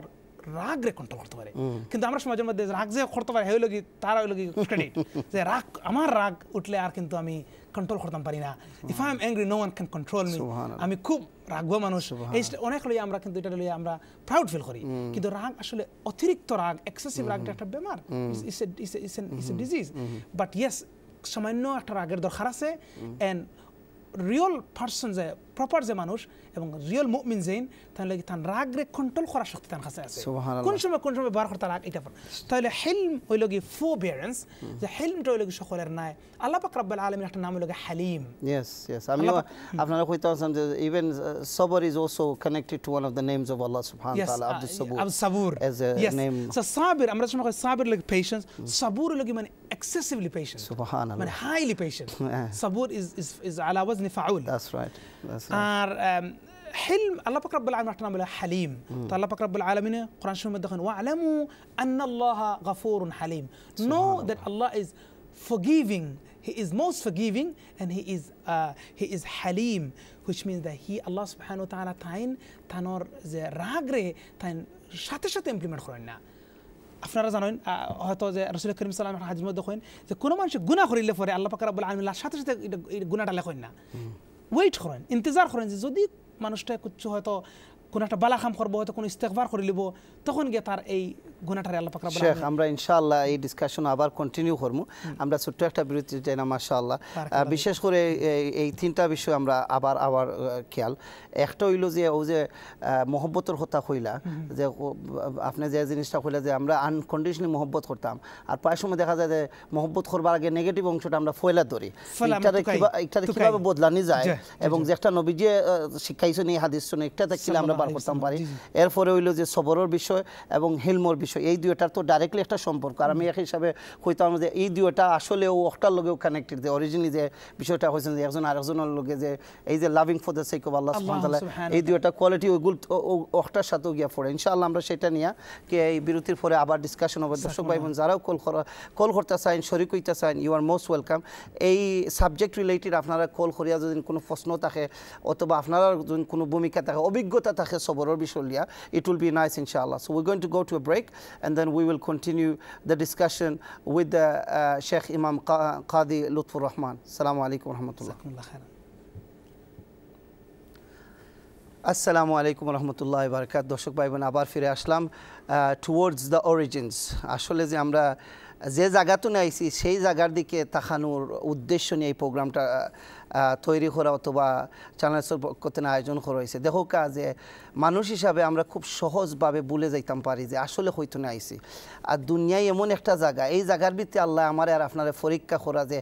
রাগ রে কন্ট্রোল করতে পারে কিন্তু আমরা সমাজের মধ্যে রাগ যে করতে পারে হইল কি তার হইল কি ক্রেডিট যে রাগ আমার রাগ উঠলে আর কিন্তু আমি কন্ট্রোল করতাম পারি না if I am angry no one can control me আমি খুব রাগবা মানুষ এই অনেক লইয়া আমরা কিন্তু এটা লইয়া আমরা প্রাউড ফিল করি কিন্তু রাগ আসলে অতিরিক্ত রাগ এক্সেসিভ রাগটা একটা বেমার is a disease but yes সামান্য একটা রাগের দরকার আছে অ্যান্ড রিয়েল পার্সন যে প্রপার যে মানুষ এবং রিয়েল মুভমেন্ট যেন তাহলে তার রাগ রে কন্ট্রোল করার শক্তি তার কাছে আছে কোন সময় কোন সময় বার করতে রাগ এটা তাহলে হিলম হইল গিয়ে ফো যে হিলম তো হইল গিয়ে সকলের নাই আল্লাহ পাক রব্বুল আলামিন একটা নাম হইল গিয়ে হালিম ইয়েস ইয়েস আমি আপনারা কইতে আছেন যে ইভেন সবর is also connected to one of the names of Allah সুবহানাহু ওয়া তাআলা আব্দুস সাবুর আব্দুস সাবুর এজ এ নেম সো সাবির আমরা শুনো সাবির লাইক পেশেন্স সাবুর লাইক মানে এক্সসেসিভলি patient সুবহানাল্লাহ মানে হাইলি patient সাবুর is is is ala wazni faul that's right আর حلم الله بك رب العالمين رحمه الله حليم الله بك رب العالمين قرآن شنو مدخن واعلموا أن الله غفور حليم know that Allah is forgiving He is most forgiving and He is uh, He is Halim, which means that He Allah subhanahu wa ta'ala tain tanor যে রাগরে tain সাথে সাথে implement করেন না আপনারা জানেন হয়তো যে রসুল করিম সাল্লাম হাজির মধ্যে দেখেন যে কোনো মানুষ গুণা করিলে পরে আল্লাহ পাক রাব্বুল আলামিন সাথে সাথে গুণাটা লেখেন না ওয়েট করেন ইন্তজার করেন যে যদি মানুষটা কিছু হয়তো কোনো একটা বালাখাম করবো হয়তো কোনো ইস্তেকবার করে নিব তখন গিয়ে তার এই গুণাটারে আল্লাহ পাক আমরা ইনশাআল্লাহ এই ডিসকাশন আবার কন্টিনিউ করব আমরা ছোট্ট একটা বিরতি মাশাআল্লাহ বিশেষ করে এই তিনটা বিষয় আমরা আবার আবার খেয়াল একটা হইল যে ও যে মহব্বতের কথা কইলা যে আপনি যে জিনিসটা কইলা যে আমরা আনকন্ডিশনালি মহব্বত করতাম আর প্রায় সময় দেখা যায় যে মহব্বত করবার আগে নেগেটিভ অংশটা আমরা ফয়লা ধরি কিভাবে বদলানি যায় এবং যে একটা নবী যে শিক্ষাইছেন এই হাদিস শুনে একটা আমরা বার করতাম পারি এরপরে হইল যে সবরের বিষয় এবং হেলমর বিষয় বিষয় এই দুইটার তো ডাইরেক্টলি একটা সম্পর্ক আর আমি এক হিসাবে কইতাম যে এই দুইটা আসলেও ওটার লগে কানেক্টেড যে অরিজিনালি যে বিষয়টা হয়েছে যে একজন আরেকজনের লগে যে এই যে loving for the sake of Allah সুহামতাল্লাহ এই দুইটা কোয়ালিটি ও ওটার সাথে গিয়া পড়ে ইনশাআল্লাহ আমরা সেটা নিয়া কে এই বিরতির পরে আবার ডিসকাশন হবে দর্শক ভাই বোন যারাও কল কল করতে চান শরিক হইতে চান ইউ আর মোস্ট ওয়েলকাম এই সাবজেক্ট রিলেটেড আপনারা কল করিয়া যদি কোনো প্রশ্ন থাকে অথবা আপনারা যদি কোনো ভূমিকা থাকে অভিজ্ঞতা থাকে সবরের বিষয় লিয়া ইট উইল বি নাইস ইনশাআল্লাহ so we going to go to a break and then we will continue the discussion with the uh, Sheikh Imam Qadi Lutfur Rahman. Assalamu alaikum wa rahmatullah. আসসালামু আলাইকুম রহমতুল্লাহ বারকাত দর্শক ভাই বোন আবার ফিরে আসলাম towards the origins আসলে যে আমরা যে জায়গাতে আইছি সেই জায়গার দিকে তাকানোর উদ্দেশ্য নিয়ে এই প্রোগ্রামটা তৈরি করা অথবা চ্যানেলসের করতে আয়োজন করা হয়েছে দেখো যে মানুষ হিসাবে আমরা খুব সহজভাবে বলে যাইতাম পারি যে আসলে হয়তো না আইসি আর দুনিয়ায় এমন একটা জায়গা এই জায়গার ভিত্তি আল্লাহ আমার আর আপনার পরীক্ষা করা যে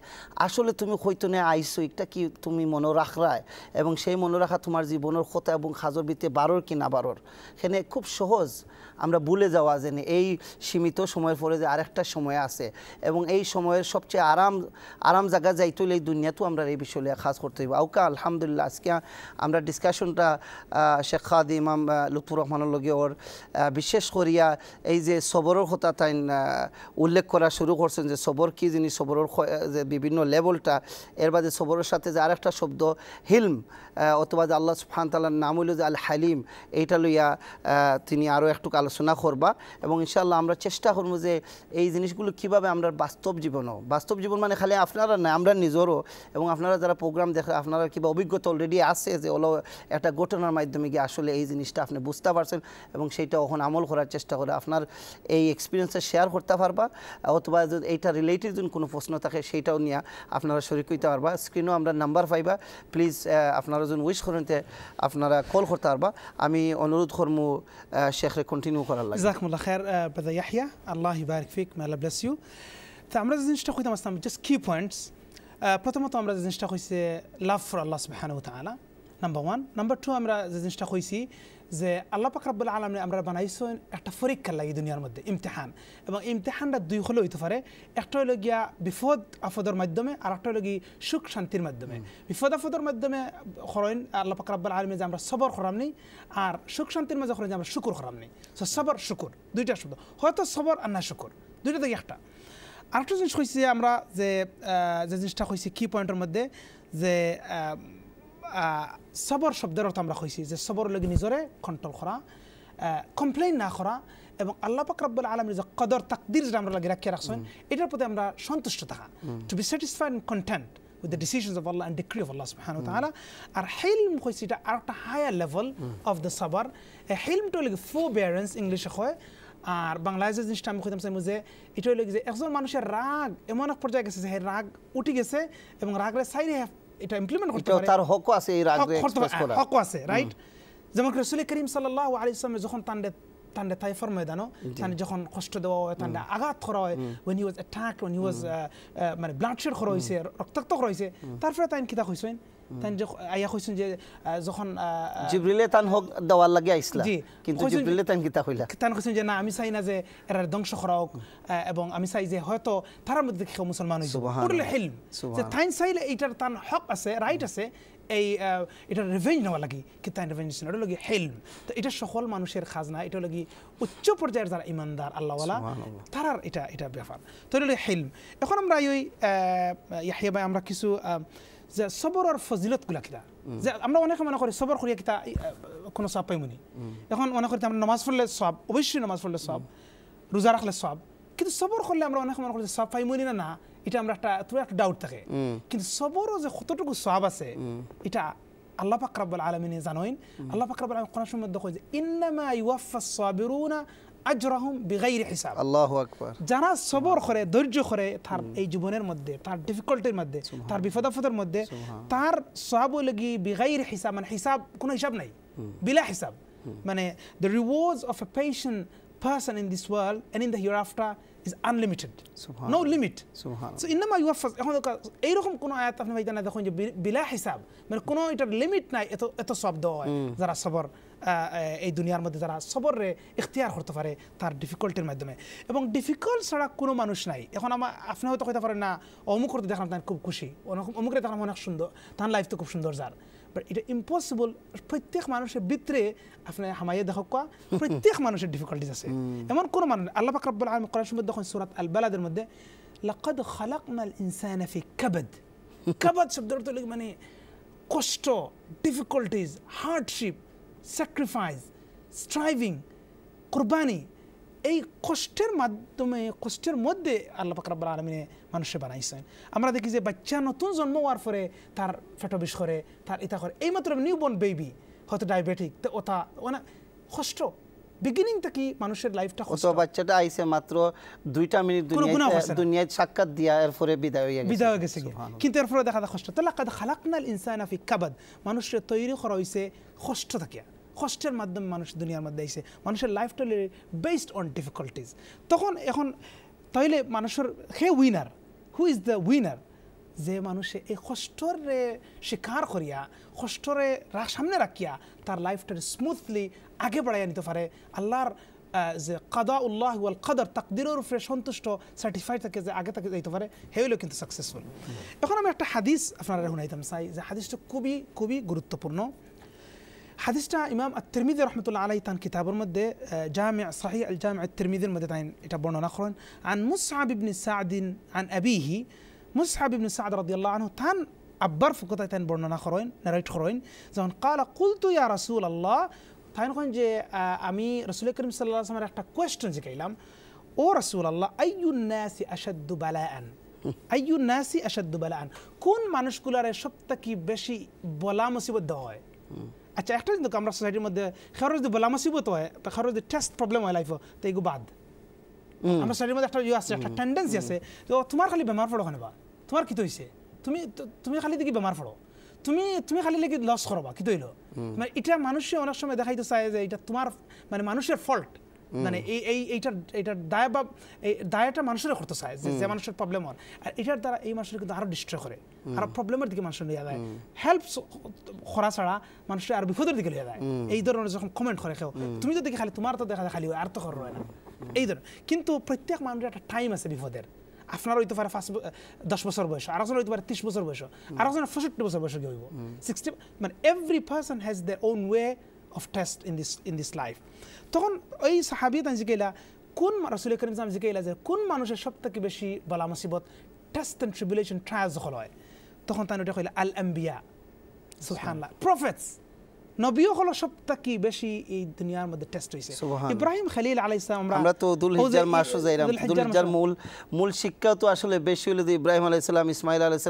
আসলে তুমি হয়তো না আইসো এটা কি তুমি মনে রাখরায় এবং সেই মনে রাখা তোমার জীবনের কথা এবং খাজর ভিত্তি বারোর কি না বারোর সেখানে খুব সহজ আমরা ভুলে যাওয়া যে এই সীমিত সময়ের পরে যে আরেকটা সময় আছে এবং এই সময়ের সবচেয়ে আরাম আরাম জায়গা যাই হলে এই দুনিয়াতেও আমরা এই বিষয় কাজ করতে হইব আউকা আলহামদুলিল্লাহ আজকে আমরা ডিসকাশনটা শেখ খাদ ইমাম লুৎফুর রহমানের লগে ওর বিশেষ করিয়া এই যে সবরের কথা তাই উল্লেখ করা শুরু করছেন যে সবর কি যিনি সবরের যে বিভিন্ন লেভেলটা এর বাদে সবরের সাথে যে আরেকটা শব্দ হিলম অথবা যে আল্লাহ সুফান নাম হইল যে আল হালিম এইটা লইয়া তিনি আরও একটু আলোচনা করবা এবং ইনশাল্লাহ আমরা চেষ্টা করবো যে এই জিনিসগুলো কিভাবে আমরা বাস্তব জীবনও বাস্তব জীবন মানে খালি আপনারা না আমরা নিজেরও এবং আপনারা যারা প্রোগ্রাম দেখে আপনারা কিবা অভিজ্ঞতা অলরেডি আছে যে হলো একটা ঘটনার মাধ্যমে গিয়ে আসলে এই জিনিসটা আপনি বুঝতে পারছেন এবং সেইটা ওখানে আমল করার চেষ্টা করে আপনার এই এক্সপিরিয়েন্সটা শেয়ার করতে পারবা অথবা যদি এইটা রিলেটেড যদি কোনো প্রশ্ন থাকে সেইটাও নিয়ে আপনারা শরীর করতে পারবা স্ক্রিনেও আমরা নাম্বার পাইবা প্লিজ আপনারা যদি উইশ করেন আপনারা কল করতে পারবা আমি অনুরোধ করবো শেখরে কন্টিনিউ نوخر الله جزاكم الله خير بدا يحيى الله يبارك فيك may الله bless you তা আমরা যে জিনিসটা কইতাম আসলাম জাস্ট কি পয়েন্টস প্রথমত আমরা যে জিনিসটা কইছে লাভ ফর আল্লাহ نمبر ওয়া তাআলা নাম্বার ওয়ান নাম্বার যে আল্লাপাক রব্বুল আলমে আমরা বানাইছো একটা পরীক্ষা লাগে দুনিয়ার মধ্যে ইমতেহান এবং ইমতেহানটা দুই হলে হইতে পারে একটা হইল গিয়া বিপদ আফদের মাধ্যমে আর একটা হইল গিয়ে সুখ শান্তির মাধ্যমে বিপদ আফদের মাধ্যমে খরইন আল্লাপাক রব্বুল আলমী যে আমরা সবর খরাম নেই আর সুখ শান্তির মাঝে খরেন যে আমরা শুকুর খরাম নেই সো সবর শুকুর দুইটা শব্দ হয়তো সবর আর না শুকুর দুইটা থেকে একটা আরেকটা জিনিস হয়েছে আমরা যে যে জিনিসটা কইছি কি পয়েন্টের মধ্যে যে সবর শব্দের অর্থ আমরা কইছি যে সবর লগে নিজরে কন্ট্রোল করা কমপ্লেন না করা এবং আল্লাহ পাক রব্বুল আলমীর যে কদর তাকদির যেটা আমরা লাগে রাখিয়ে রাখছেন এটার প্রতি আমরা সন্তুষ্ট থাকা to be satisfied content with the decisions of Allah and decree of Allah subhanahu wa ta'ala আর হিলম হয়েছে এটা আর একটা হায়ার লেভেল অফ দ্য সবর সাবার হিলমটা হলে ফোবিয়ারেন্স ইংলিশে হয় আর বাংলায় যে জিনিসটা আমি কইতাম চাইব যে এটা হলে যে একজন মানুষের রাগ এমন এক পর্যায়ে গেছে যে রাগ উঠে গেছে এবং রাগরে সাইডে এটা ইমপ্লিমেন্ট করতে পারে তার হকও আছে এই রাগরে এক্সপ্রেস করার হকও আছে রাইট যেমন রাসূল করিম সাল্লাল্লাহু আলাইহি ওয়াসাল্লাম যখন তান্ডে তান্ডে তাইফার ময়দানো তান্ডে যখন কষ্ট দেওয়া হয় তান্ডে আঘাত করা হয় when he was attack when he was মানে ব্লাড শেড করা হয়েছে রক্তাক্ত করা হয়েছে তারপরে তাই কিতা হয়েছেন আমি চাই না যে এরা ধ্বংস এবং আমি চাই যে হয়তো মধ্যে মুসলমান তাই চাইলে এইটার তান হক আছে রাইট আছে এই এটা রেভেঞ্জ নেওয়া লাগে কিন্তু রেভেঞ্জ লাগে হেলম তো এটা সকল মানুষের খাজনা এটা লাগে উচ্চ পর্যায়ের যারা ইমানদার আল্লাহওয়ালা তারার এটা এটা ব্যাপার তো এটা হেলম এখন আমরা ওই ইয়াহিয়া ভাই আমরা কিছু যে সবরের ফজিলতগুলা কিতা যে আমরা অনেকে মনে করি সবর করিয়া কিতা কোনো সব পাই এখন মনে করি আমরা নমাজ পড়লে সব অবশ্যই নমাজ পড়লে সব রোজা রাখলে সব কিন্তু সবর করলে আমরা অনেক মনে করি সব পাই না না এটা আমরা একটা তোমার একটা ডাউট থাকে কিন্তু সবরও যে কতটুকু সব আছে এটা আল্লাহ পাকরাবুল আলমিনে জানোইন আল্লাহ পাকরাবুল আলম কোন সময় দেখো যে ইন্নামা ইউয়াফা সাবিরুনা اجرهم بغير হিসাব আল্লাহু আকবার যারা সবর করে ধৈর্য করে তার এই জীবনের মধ্যে তার ডিফিকাল্টির মধ্যে তার বিপদাফতের মধ্যে তার সওয়াব লাগি بغير হিসাব মানে হিসাব কোনো হিসাব নাই বিলা হিসাব মানে the rewards of a patient person in this world and in the hereafter is unlimited no limit so ইনামা ইউ এখন এইরকম কোনো আয়াত আপনি ভাই জানা দেখুন যে বিলা হিসাব মানে কোনো এটার লিমিট নাই এত এত সব দেওয়া হয় যারা সবর এই দুনিয়ার মধ্যে যারা সবরে ইখতিয়ার করতে পারে তার ডিফিকাল্টির মাধ্যমে এবং ডিফিকাল্ট ছাড়া কোনো মানুষ নাই এখন আমার আপনি হয়তো কইতে পারেন না অমুক করতে দেখলাম তার খুব খুশি অমুকরে দেখলাম অনেক সুন্দর তার লাইফ তো খুব সুন্দর যার বাট এটা ইম্পসিবল প্রত্যেক মানুষের ভিতরে আপনার হামাইয়া দেখা কোয়া প্রত্যেক মানুষের ডিফিকাল্টিস আছে এমন কোনো মানুষ আল্লাহ পাক রব্বুল আলম কোরআন সম্বন্ধে দেখুন সুরাত আল বালাদের মধ্যে লাকাদ খালাকনা আল ইনসানা ফি কাবাদ কাবাদ শব্দের অর্থ মানে কষ্ট ডিফিকাল্টিস হার্ডশিপ স্যাক্রিফাইস স্ট্রাইভিং কোরবানি এই কষ্টের মাধ্যমে কষ্টের মধ্যে আল্লাহ ফাকরাবুল আলমিনে মানুষে বানাইছেন আমরা দেখি যে বাচ্চা নতুন জন্ম হওয়ার পরে তার ফেটো বিষ করে তার ইতা করে মাত্র নিউবর্ন বেবি হয়তো ডায়াবেটিক ওটা মানে কষ্ট বিগিনিং থেকে মানুষের লাইফটা কষ্ট বাচ্চাটা আইছে মাত্র দুইটা মিনিট দুনিয়ায় সাক্ষাৎ দিয়া এর পরে বিদায় হয়ে গেছে বিদায় হয়ে গেছে কিন্তু এর পরে দেখা যায় কষ্ট তাহলে কাদ খালাকনাল ইনসান আফি কাবাদ মানুষের তৈরি করা হইছে কষ্ট থাকিয়া কষ্টের মাধ্যমে মানুষ দুনিয়ার মধ্যে আইসে মানুষের লাইফটা বেসড অন ডিফিকাল্টিজ তখন এখন তাইলে মানুষের হে winner who is the winner যে মানুষে এই কষ্টরে স্বীকার করিয়া কষ্টরে সামনে রাখিয়া তার লাইফটা স্মুথলি আগে বাড়াইয়া নিতে পারে আল্লাহর যে কাদা উল্লাহ ওয়াল কাদার তাকদিরের উপরে সন্তুষ্ট সার্টিফাইড থাকে যে আগে তাকে যাইতে পারে হইলেও কিন্তু সাকসেসফুল এখন আমি একটা হাদিস আপনারা শুনাইতাম চাই যে হাদিসটা খুবই খুবই গুরুত্বপূর্ণ حديثنا إمام الترمذي رحمة الله عليه تان كتاب المدة آه، جامع صحيح الجامع الترمذي المدة تان يتبونه نخرا عن مصعب بن سعد عن أبيه مصعب بن سعد رضي الله عنه تان أبر في قطعة تان بونه نخرا نريد خروين زمان قال قلت يا رسول الله تان خون جي آه، أمي رسول الكريم صلى الله عليه وسلم رحت كويشتن زي كيلام أو رسول الله أي الناس أشد بلاء [laughs] أي الناس أشد بلاء كون ما مانشكولا رشبتكي بشي بلا مصيبة دعوة আচ্ছা একটা কিন্তু আমরা সোসাইটির মধ্যে খেয়ার যদি বলা মাসিবত হয় খেয়ার যদি টেস্ট প্রবলেম হয় লাইফ তো এগুলো বাদ আমরা সোসাইটির মধ্যে একটা ইয়ে আছে একটা টেন্ডেন্সি আছে তো তোমার খালি বেমার পড়ো খানেবা তোমার কি হয়েছে তুমি তুমি খালি দেখি বেমার পড়ো তুমি তুমি খালি লেগে লস করবা কি তৈল মানে এটা মানুষে অনেক সময় দেখাইতে চায় যে এটা তোমার মানে মানুষের ফল্ট মানে এই এই এইটার এটার দায় বা এই দায়টা মানুষের করতে চায় যে যে মানুষের প্রবলেম হয় আর এটার দ্বারা এই মানুষের কিন্তু আরো ডিস্ট্রয় করে আরও প্রবলেমের দিকে মানুষের নিয়ে যায় হেল্প করা ছাড়া মানুষের আর বিপদের দিকে নিয়ে যায় এই ধরনের যখন কমেন্ট করে কেউ তুমি তো দেখে খালি তোমার তো দেখা খালি আর তো কর না এই ধরনের কিন্তু প্রত্যেক মানুষের একটা টাইম আছে বিপদের আপনার হইতে পারে ফার্স্ট দশ বছর বয়স আর একজন হইতে পারে ত্রিশ বছর বয়স আর একজন পঁয়ষট্টি বছর বয়স কি হইব সিক্সটি মানে every person has the own way of test in this in this life তখন ওই সাহাবি তান জিগাইলা কোন রাসুল করিম সাম জিগাইলা যে কোন মানুষের সব বেশি বালা মুসিবত টেস্ট এন্ড ট্রিবুলেশন ট্রায়াল যখন হয় তখন তান ওটা কইলা আল আম্বিয়া সুবহানাল্লাহ প্রফেটস নবী হলো সবটাকে বেশি এই দুনিয়ার মধ্যে টেস্ট হইছে ইব্রাহিম খালিল আলাইহিস সালাম আমরা তো দুলহিজ্জার মাসও যাইরাম দুলহিজ্জার মূল মূল শিক্ষা তো আসলে বেশি হলো ইব্রাহিম আলাইহিস সালাম ইসমাইল আলাইহিস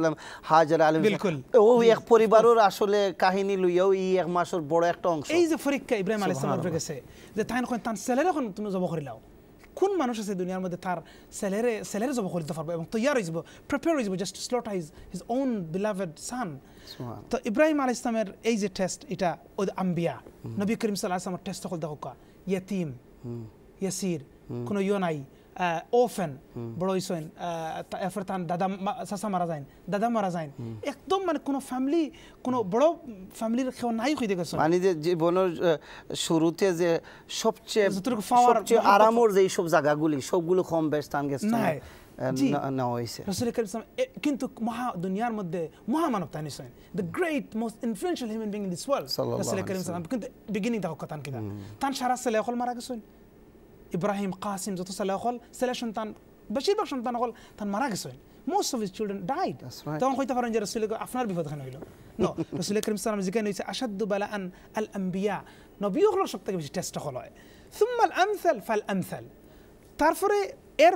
হাজার আলম বিলকুল ও এক পরিবারের আসলে কাহিনী লইয়াও এই এক মাসের বড় একটা অংশ এই যে পরীক্ষা ইব্রাহিম আলাইহিস গেছে যে তাই এখন তার ছেলের এখন তুমি জব করিলাও কোন মানুষ আছে দুনিয়ার মধ্যে তার ছেলেরে ছেলেরে জব করে দিতে পারবো এবং তৈয়ার হয়ে যাব প্রিপেয়ার হয়ে যাব just slaughter his his own beloved son তো ইব্রাহিম আল ইসলামের এই যে টেস্ট এটা ওই আম্বিয়া নবী করিম সাল্লাহ আসলামের টেস্ট সকল দেখো ইয়াতিম ইয়াসির কোনো ইয় নাই ওফেন বড় ইসেন এরপরে তার দাদা সাসা মারা যায় দাদা মারা যায় একদম মানে কোনো ফ্যামিলি কোনো বড় ফ্যামিলির কেউ নাই হইতে গেছে মানে যে জীবনের শুরুতে যে সবচেয়ে সবচেয়ে আরামর যে সব জায়গাগুলি সবগুলো কম বেশ টান গেছে نويسه رسول كريم صلى الله عليه وسلم إيه، كنت مها دنيا مدة محمد ما نبتاني سوين the great most influential human being in this world صلى الله عليه وسلم كنت beginning ده قطان كده تان شهر سلا يقول مراك سوين إبراهيم قاسم زوت سلا يقول سلا شنتان بشير بشن تان يقول تان مراك سوين most of his children died تان خوي تفرنج رسول الله أفنار بيفوت نو ويلو [laughs] رسول الله صلى الله عليه وسلم زكاة أشد بلاء الأنبياء نبيوغ لو شقتك بيجي تست خلوه ثم الأمثل فالأمثل تعرفوا اير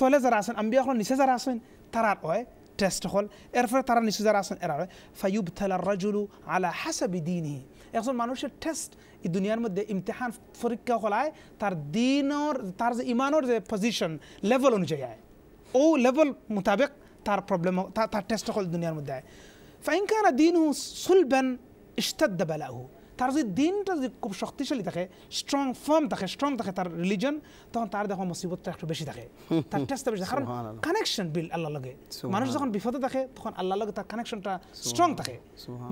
توله زراسن انبياء خلون نسي زراسن ترار اوه تست خل ارفر ترى نسي زراسن ارار فيبتل الرجل على حسب دينه يقصد مانوش تست الدنيا مده امتحان فرق خلاي تار دين اور تار ايمان اور بوزيشن ليفل اون جاي او ليفل مطابق تار بروبلم تار تست خل الدنيا مده فان كان دينه صلبا اشتد بلاؤه তার যদি দিনটা যদি খুব শক্তিশালী থাকে স্ট্রং ফার্ম থাকে স্ট্রং থাকে তার রিলিজন তখন তার দেখো মুসিবতটা একটু বেশি থাকে [laughs] তার টেস্টটা বেশি কারণ কানেকশন বিল আল্লাহ লগে মানুষ যখন বিপদে থাকে তখন আল্লাহ লগে তার কানেকশনটা স্ট্রং থাকে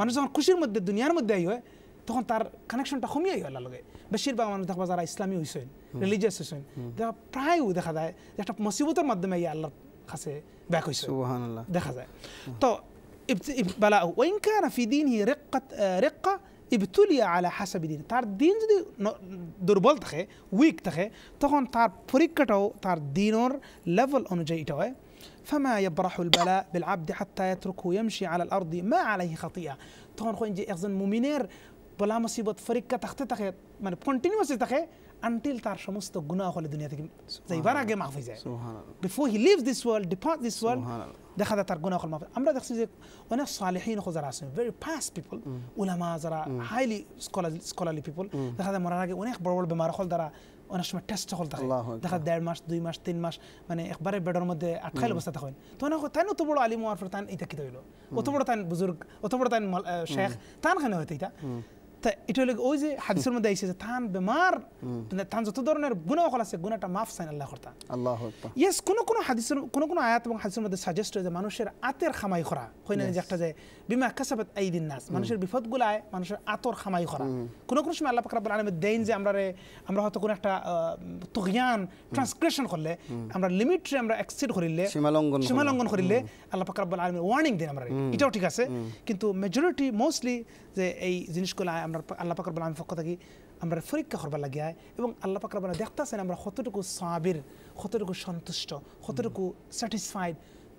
মানুষ যখন খুশির মধ্যে দুনিয়ার মধ্যে আই হয় তখন তার কানেকশনটা কমিয়ে গেল লগে বেশিরভাগ মানুষ দেখবা যারা ইসলামী হয়েছেন রিলিজিয়াস হয়েছেন দেখা প্রায় দেখা যায় যে একটা মুসিবতের মাধ্যমে ইয়া আল্লাহর কাছে ব্যাক হয়েছে দেখা যায় তো বালা ওইঙ্কা ফিদিন রেক্কা ابتلي على حسب الدين تار دين جدي دربل تخه ويك تخه تخون تار فريكتو تار دينور لفل انو جاي توه فما يبرح البلاء بالعبد حتى يتركه يمشي على الأرض ما عليه خطيئة تخون خوين جي اغزن مومينير بلا مصيبة فريكة تخته تخه من بكونتينيوسي تخه আনটিল তার সমস্ত গুণা হলে দুনিয়া থেকে যাইবার আগে মাফ হয়ে যায় before he leaves this world depart this world দেখা যায় তার গুণা হল মাফ আমরা দেখছি যে অনেক সালেহীন যারা আছেন ভেরি ফাস্ট পিপল ওলামা যারা হাইলি স্কলার স্কলারলি পিপল দেখা যায় মরার আগে অনেক বড় বড় বেমার হল দ্বারা অনেক সময় টেস্ট হল থাকে দেখা দেড় মাস দুই মাস তিন মাস মানে একবারে বেডের মধ্যে আটকাইল অবস্থা থাকেন তো অনেক তাই অত বড় আলিম হওয়ার পর তাই এটা কি হইল অত বড় তাই বুজুর্গ অত বড় তাই শেখ তান খানে হয়তো এটা তা এটা হলো ওই যে হাদিসের মধ্যে থান বেমার থান যত ধরনের গুণা অকল আছে গুণাটা মাফ আল্লাহ আল্লাহ ইয়েস কোনো কোনো হাদিসের কোনো কোনো আয়াত এবং হাদিসের মধ্যে সাজেস্ট মানুষের আতের খামাই করা হয় না যে একটা যায় বিমা কাসাবাত এই দিন নাস মানুষের বিপদগুলায় মানুষের আতর খামাই করা কোনো কোনো সময় আল্লাহ ফাকরাবুল আলমে দেন যে আমরা আমরা হয়তো কোনো একটা তুগিয়ান ট্রান্সক্রেশন করলে আমরা লিমিটরে আমরা এক্সিড করিলে সীমালঙ্ঘন করিলে আল্লাহ ফাকরাবুল আলমের ওয়ার্নিং দেন আমরা এটাও ঠিক আছে কিন্তু মেজরিটি মোস্টলি যে এই জিনিসগুলো আপনার আল্লাহ পাক রব্বুল আলমীর পক্ষ থেকে আমরা পরীক্ষা করবার লাগে এবং আল্লাহ পাক রব্বুল দেখতেছেন আমরা কতটুকু সাবির কতটুকু সন্তুষ্ট কতটুকু satisfied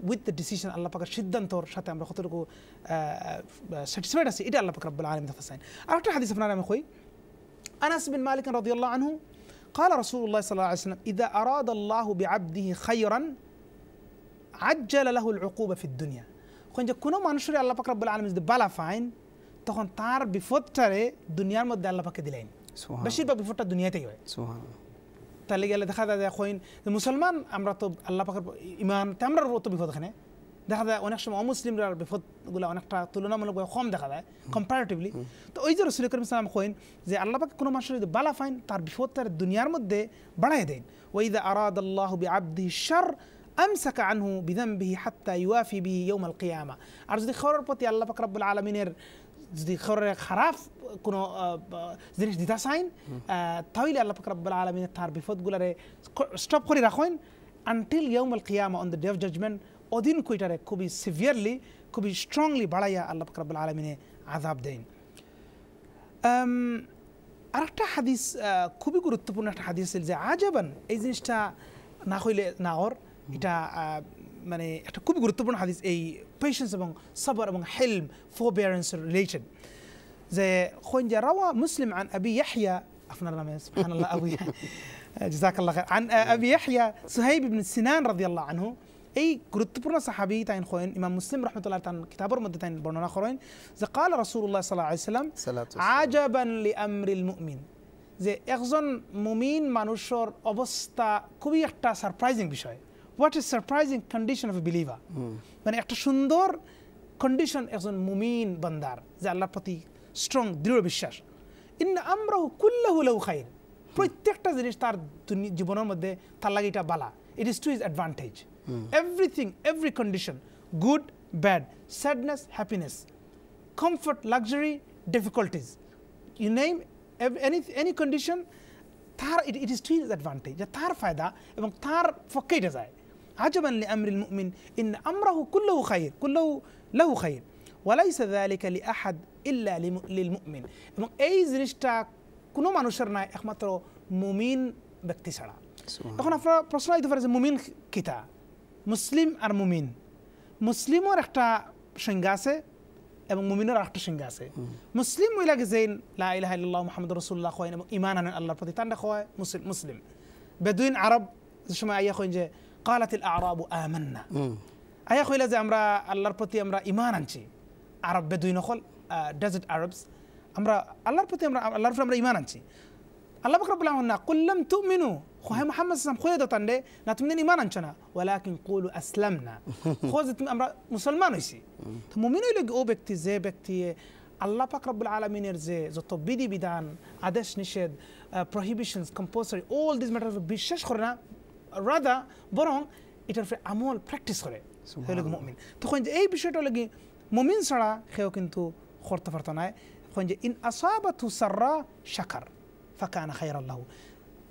with the decision Allah পাকের সিদ্ধান্তর সাথে আমরা কতটুকু স্যাটিসফাইড আছি এটা আল্লাহ পাক রব্বুল আলম দেখতেছেন আর একটা হাদিস আপনার আমি কই আনাস বিন মালিক রদি আল্লাহ আনহু قال رسول الله صلى الله عليه وسلم إذا أراد الله بعبده خيرا عجل له العقوبة في الدنيا خنجة كنا ما نشري الله بكرة بالعالمين دي بلا فاين তখন তার বিপদটারে দুনিয়ার মধ্যে আল্লাহ পাকে দিলেন সুবহান বেশিরভাগ বিপদটা দুনিয়াতেই হয় সুবহান তাহলে গেলে দেখা যায় এখন মুসলমান আমরা তো আল্লাহ পাকের ইমান আমরার তো বিপদ এখানে দেখা যায় অনেক সময় অমুসলিমরা বিপদগুলো অনেকটা তুলনামূলক কম দেখা যায় কম্পারেটিভলি তো ওই যে রসুল করিম ইসলাম কইন যে আল্লাহ পাকে কোনো মানুষের যদি বালা ফাইন তার বিপদ তার দুনিয়ার মধ্যে বাড়াই দেন ওই দা আরাদ আল্লাহ বি আব্দি শর أمسك عنه بذنبه حتى يوافي به يوم القيامة আর যদি بطي الله আল্লাহ পাক রব্বুল যদি খরের খারাপ কোনো জিনিস দিতা চাইন তাহলে আল্লাহ ফকরাবুল আলমিনে তার বিপদগুলারে স্টপ করে রাখেন আনটিল ইয়মল কিয়ামা on the day of judgement অদিন কুইটারে খুবই সিভিয়ারলি খুবই স্ট্রংলি বাড়াইয়া আল্লাহ ফকরাবুল আলমিনে আজাব দেন একটা হাদিস খুবই গুরুত্বপূর্ণ একটা হাদিস যে আজাবান এই জিনিসটা না হইলে না ওর এটা মানে একটা খুবই গুরুত্বপূর্ণ হাদিস এই পেশেন্স এবং সবর এবং হেলম ফোরবেয়ারেন্স রিলেটেড যে خون روى مسلم عن أبي يحيى عفنا الله سبحان الله أبي جزاك الله خير عن أبي يحيى سهيب بن سنان رضي الله عنه এই গুরুত্বপূর্ণ সাহাবি তাইন খোয়েন ইমাম মুসলিম রহমতুল্লাহ তান কিতাবের মধ্যে তাইন বর্ণনা করেন যে কাল রাসূলুল্লাহ সাল্লাল্লাহু আলাইহি সাল্লাম আজাবান লিআমরিল মুমিন যে একজন মুমিন মানুষের অবস্থা খুবই একটা সারপ্রাইজিং বিষয় what is surprising condition of a believer মানে একটা সুন্দর কন্ডিশন একজন মুমিন বান্দার যে আল্লাহর প্রতি স্ট্রং দৃঢ় বিশ্বাস ইন আমরাও কুল্লা হলেও খাইন প্রত্যেকটা জিনিস তার জীবনের মধ্যে তার লাগে এটা বালা it is to is advantage everything every condition good bad sadness happiness comfort luxury difficulties you name any any condition তার it it is to is advantage যে তার ফায়দা এবং তার পক্ষে এটা যায় عجبا لامر المؤمن ان امره كله خير كله له خير وليس ذلك لاحد الا للمؤمن اي زنشتا كنو ما نشرنا اخمترو مؤمن باكتسارا اخنا فرصنا يتفرز مؤمن كتا مسلم ار مؤمن مسلم ورختا شنغاسه এবং মুমিনের আরেকটা সিংহ আছে মুসলিম মহিলা গেছেন লাহ ইহ মোহাম্মদ রসুল্লাহ কয়েন এবং ইমান আনেন আল্লাহর প্রতি তান্ডা খোয়ায় মুসলিম মুসলিম বেদুইন আরব সময় আইয়া قالت الأعراب آمنا আয়া কইলা যে আমরা আল্লাহর প্রতি আমরা ইমান আনছি আরব বেদুই নকল ডেজার্ট আরবস আমরা আল্লাহর প্রতি আমরা আল্লাহর প্রতি আমরা ইমান আনছি আল্লাহ বকরবুল না কুল্লাম তু মিনু খোহে মোহাম্মদ ইসলাম খোয়ে দতান রে না তুমি ইমান আনছো না ওলা কিন কুলু আসলাম না খোঁজ তুমি আমরা মুসলমান হয়েছি তো মুমিন হইল ও ব্যক্তি যে ব্যক্তি আল্লাহ পাক রব্বুল আলমিনের যে যত বিধিবিধান আদেশ নিষেধ prohibitions compulsory all this matter বিশ্বাস করে না রাদা বরং এটার উপরে আমল প্র্যাকটিস করে মমিন তখন যে এই বিষয়টা লাগি মমিন ছাড়া সেও কিন্তু করতে পারত নাই তখন যে ইন আসাবা তুসাররা শাকার ফাঁকা আনা খাই আল্লাহ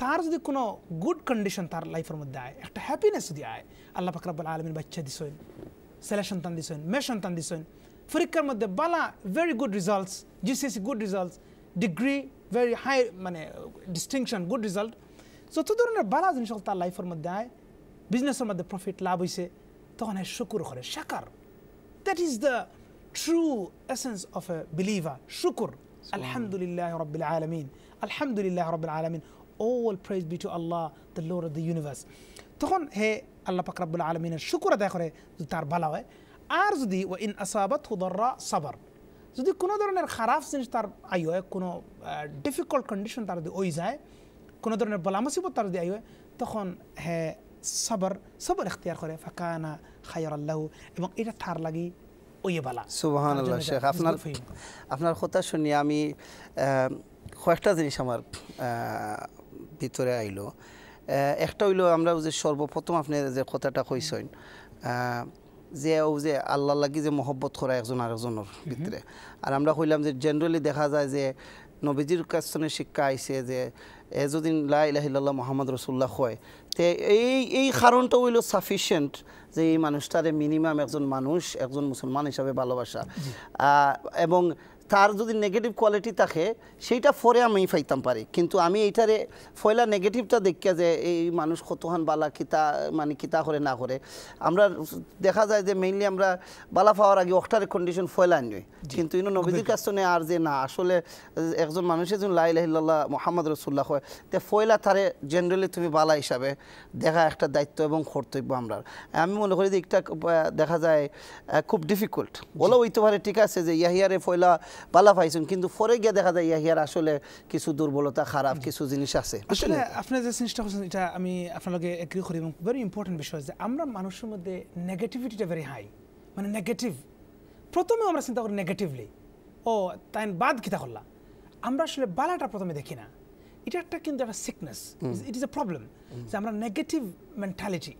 তার যদি কোনো গুড কন্ডিশন তার লাইফের মধ্যে আয় একটা হ্যাপিনেস যদি আয় আল্লাহ ফাকরাবুল আলমীর বাচ্চা দিছেন ছেলে সন্তান দিছেন মেয়ে সন্তান দিছেন পরীক্ষার মধ্যে বালা very good results GCSE good results degree very high মানে ডিস্টিংশন গুড রিজাল্ট যত ধরনের বালা জিনিস তার লাইফের মধ্যে আয় বিজনেসের মধ্যে প্রফিট লাভ হয়েছে তখন হ্যাঁ শুকুর করে শাকার that is the true essence of a believer শুকুর আলহামদুলিল্লাহ রবিল আলমিন আলহামদুলিল্লাহ রবিল আলমিন all praise be to Allah the lord of the universe তখন হে আল্লাহ পাকরাবুল আলমিনের শুকুর আদায় করে যদি তার বালা হয় আর যদি ও ইন আসাবাত হুদররা সাবার যদি কোনো ধরনের খারাপ জিনিস তার আই হয় কোনো ডিফিকাল্ট কন্ডিশন তার যদি ওই যায় কোনো ধরনের বলা মুসিবত তার যদি হয় তখন হ্যাঁ সবর সবর এখতিয়ার করে ফাঁকানা খায়র আল্লাহ এবং এটা ঠার লাগি ওই বালা সুবাহান আল্লাহ শেখ আপনার আপনার কথা শুনিয়ে আমি কয়েকটা জিনিস আমার ভিতরে আইল একটা হইল আমরা যে সর্বপ্রথম আপনি যে কথাটা কইছেন যে ও যে আল্লাহ লাগি যে মহব্বত করা একজন আরেকজনের ভিতরে আর আমরা কইলাম যে জেনারেলি দেখা যায় যে নবীজির কাছে শিক্ষা আইসে যে যদি লাহি ইলাহিল্লাহ মোহাম্মদ রসুল্লাহ হয় তে এই এই কারণটা হইল সাফিসিয়েন্ট যে এই মানুষটারে মিনিমাম একজন মানুষ একজন মুসলমান হিসাবে ভালোবাসা এবং তার যদি নেগেটিভ কোয়ালিটি থাকে সেইটা ফরে আমি ফাইতাম পারি কিন্তু আমি এইটারে ফয়লা নেগেটিভটা দেখিয়া যে এই মানুষ কতখান বালা কিতা মানে কিতা করে না করে আমরা দেখা যায় যে মেইনলি আমরা বালা পাওয়ার আগে অক্টারের কন্ডিশন ফয়লা আনি কিন্তু ইনো নবীদের কাছ থেকে আর যে না আসলে একজন মানুষের লাই লাহিল্লাহ মোহাম্মদ রসুল্লাহ হয় তে ফয়লা তারে জেনারেলি তুমি বালা হিসাবে দেখা একটা দায়িত্ব এবং কর্তব্য আমরা আমি মনে করি যে একটা দেখা যায় খুব ডিফিকাল্ট বলো ওই তো ঠিক আছে যে ইয়াহিয়ারে ফয়লা পালা পাইছেন কিন্তু পরে গিয়ে দেখা যায় ইয়াহিয়ার আসলে কিছু দুর্বলতা খারাপ কিছু জিনিস আছে আসলে আপনি যে জিনিসটা করছেন এটা আমি আপনাকে এগ্রি করি এবং ভেরি ইম্পর্টেন্ট বিষয় যে আমরা মানুষের মধ্যে নেগেটিভিটিটা ভেরি হাই মানে নেগেটিভ প্রথমে আমরা চিন্তা করি নেগেটিভলি ও তাই বাদ কিতা করলাম আমরা আসলে বালাটা প্রথমে দেখি না এটা একটা কিন্তু একটা sickness it is a problem যে আমরা নেগেটিভ মেন্টালিটি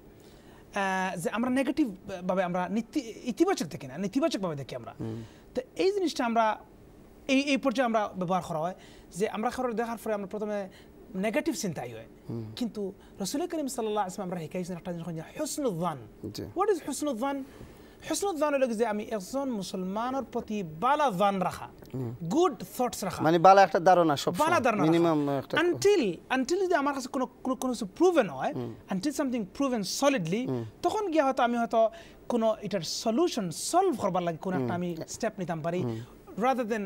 যে আমরা নেগেটিভভাবে আমরা ইতিবাচক দেখি না নেতিবাচকভাবে দেখি আমরা তো এই জিনিসটা আমরা এই এই পর্যায়ে আমরা ব্যবহার করা হয় যে আমরা খবর দেখার পরে আমরা প্রথমে নেগেটিভ চিন্তাই হয় কিন্তু রসুল করিম সাল্লাহ আসলাম আমরা শিখাইছেন একটা জিনিস হসনুদ্দান হোয়াট ইজ হসনুদ্দান হসনুদ্দান হলো যে আমি একজন মুসলমানের প্রতি বালা দান রাখা গুড থটস রাখা মানে বালা একটা ধারণা সব বালা ধারণা মিনিমাম একটা আনটিল আনটিল যদি আমার কাছে কোনো কোনো কোনো কিছু প্রুভেন হয় আনটিল সামথিং প্রুভেন সলিডলি তখন গিয়ে হয়তো আমি হয়তো কোনো এটার সলিউশন সলভ করবার লাগে কোনো একটা আমি স্টেপ নিতাম পারি রাদার দেন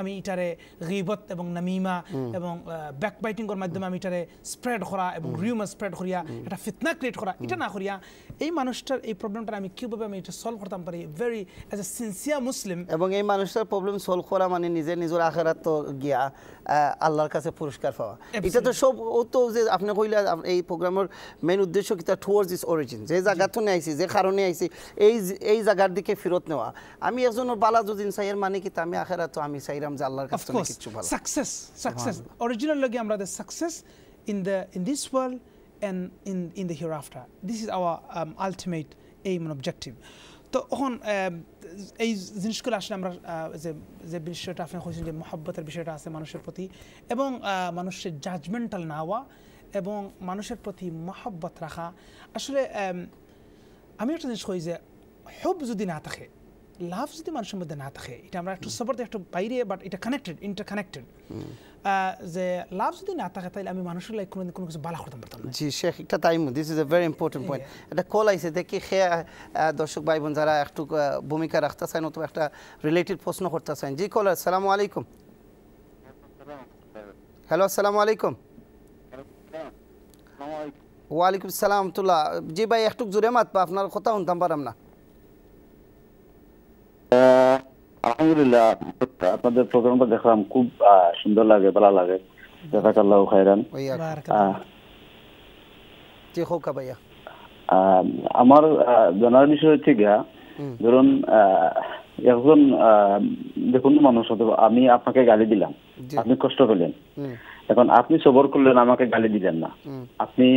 আমি এটারে গিবত এবং নামিমা এবং বাইটিংয়ের মাধ্যমে আমি এটারে স্প্রেড করা এবং রিউমা স্প্রেড করিয়া এটা ফিতনা ক্রিয়েট করা এটা না করিয়া এই মানুষটার এই প্রবলেমটা আমি কীভাবে আমি এটা সলভ করতাম পারি very as a sincere Muslim এবং এই মানুষটার প্রবলেম সলভ করা মানে নিজের নিজের আখেরাত গিয়া আল্লাহর কাছে পুরস্কার পাওয়া এটা তো সব ও তো যে আপনি কইলা এই প্রোগ্রামের মেইন উদ্দেশ্য কি তার টুয়ার্ডস ইস অরিজিন যে জায়গা তো আইছি যে কারণে আইছি এই এই জায়গার দিকে ফেরত নেওয়া আমি একজন বালা যদিন মানে কি আমি আখেরা তো আমি সাইরাম যে আল্লাহর কাছে কিছু ভালো সাকসেস সাকসেস অরিজিনাল লাগি আমরা the success in the in this world and in in the hereafter this is our ultimate aim objective তো এখন um, এই জিনিসগুলো আসলে আমরা যে যে বিষয়টা আপনি হয়েছেন যে মহব্বতের বিষয়টা আছে মানুষের প্রতি এবং মানুষের জাজমেন্টাল না হওয়া এবং মানুষের প্রতি মহব্বত রাখা আসলে আমি একটা জিনিস কই যে হব যদি না থাকে লাভ যদি মানুষের মধ্যে না থাকে এটা আমরা একটু সবার একটু বাইরে বাট এটা কানেক্টেড ইন্টার কানেক্টেড যে লাভ যদি না থাকে তাহলে আমি মানুষের লাইক কোনোদিন কোনো কিছু বালা করতাম পারতাম জি শেখ একটা time this is a very important point এটা কল আইসে দেখি সে দর্শক ভাই বোন যারা একটু ভূমিকা রাখতে চান অথবা একটা রিলেটেড প্রশ্ন করতে চান জি কল আসসালামু আলাইকুম হ্যালো আসসালামু আলাইকুম ওয়ালাইকুম আসসালাম তুল্লাহ জি ভাই একটু জোরে মাতবা আপনার কথা শুনতাম পারাম না আলহামদুলিল্লাহ আপনাদের প্রোগ্রামটা দেখলাম খুব সুন্দর লাগে ভালো লাগে জাজাকাল্লাহ খাইরান আমার জানার বিষয় হচ্ছে গিয়া ধরুন একজন যে কোনো মানুষ হতে আমি আপনাকে গালি দিলাম আপনি কষ্ট পেলেন এখন আপনি সবর করলেন আমাকে গালি দিলেন না আপনি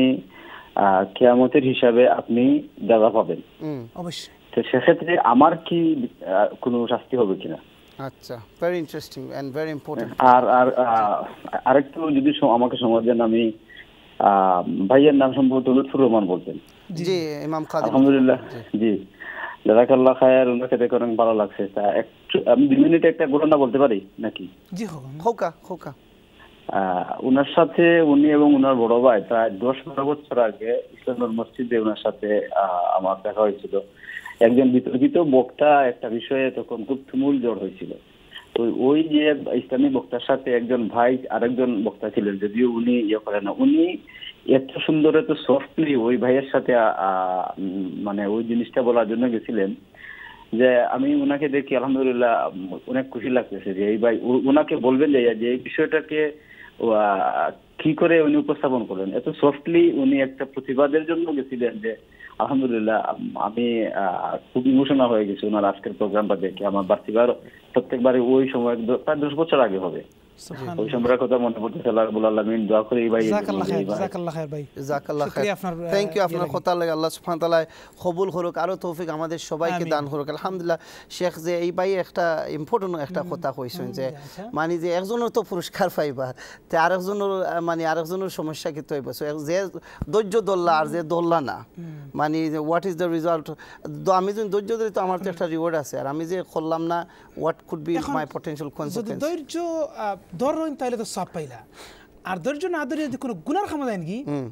কেয়ামতের হিসাবে আপনি দাদা পাবেন অবশ্যই সেক্ষেত্রে আমার কি কোনো শাস্তি হবে কিনা আচ্ছা very interesting and very important আর আর আরেকটু যদি আমাকে সময় দেন আমি ভাইয়ের নাম সম্ভবত লুৎফুর রহমান বলতেন জি ইমাম খাদিম আলহামদুলিল্লাহ জি জাজাকাল্লাহ খায়ের দেখে অনেক ভালো লাগছে তা আমি দুই মিনিটে একটা ঘটনা বলতে পারি নাকি জি হোকা হোকা ওনার সাথে উনি এবং ওনার বড় ভাই প্রায় দশ বারো বছর আগে ইসলামের মসজিদে ওনার সাথে আমার দেখা হয়েছিল একজন বিতর্কিত বক্তা একটা বিষয়ে তখন খুব তুমুল জ্বর হয়েছিল তো ওই যে ইসলামী বক্তার সাথে একজন ভাই আরেকজন বক্তা ছিলেন যদিও উনি ইয়ে করেন না উনি এত সুন্দর এত সফটলি ওই ভাইয়ের সাথে মানে ওই জিনিসটা বলার জন্য গেছিলেন যে আমি ওনাকে দেখি আলহামদুলিল্লাহ অনেক খুশি লাগতেছে যে এই ভাই ওনাকে বলবেন যে এই বিষয়টাকে কি করে উনি উপস্থাপন করলেন এত সফটলি উনি একটা প্রতিবাদের জন্য গেছিলেন যে আলহামদুলিল্লাহ আমি খুব ইমোশনাল হয়ে গেছি ওনার আজকের প্রোগ্রামটা দেখে আমার বার্ষিকবার প্রত্যেকবারে ওই সময় প্রায় দশ বছর আগে হবে ওই সময়ের ইয়ে আচ্ছা। সমস্যা কি যে ধৈর্য দল্লা যে দল্লা না মানে হোয়াট ইজ দ্য রিজাল্ট আমি ধৈর্য ধরি তো আমার তো একটা রিওয়ার্ড আছে আর আমি যে করলাম না what could be my potential ধৈর্য দর রইন তাহলে তো সব পাইলা আর ধৈর্য না যদি কোনো গুনার ক্ষমা দেন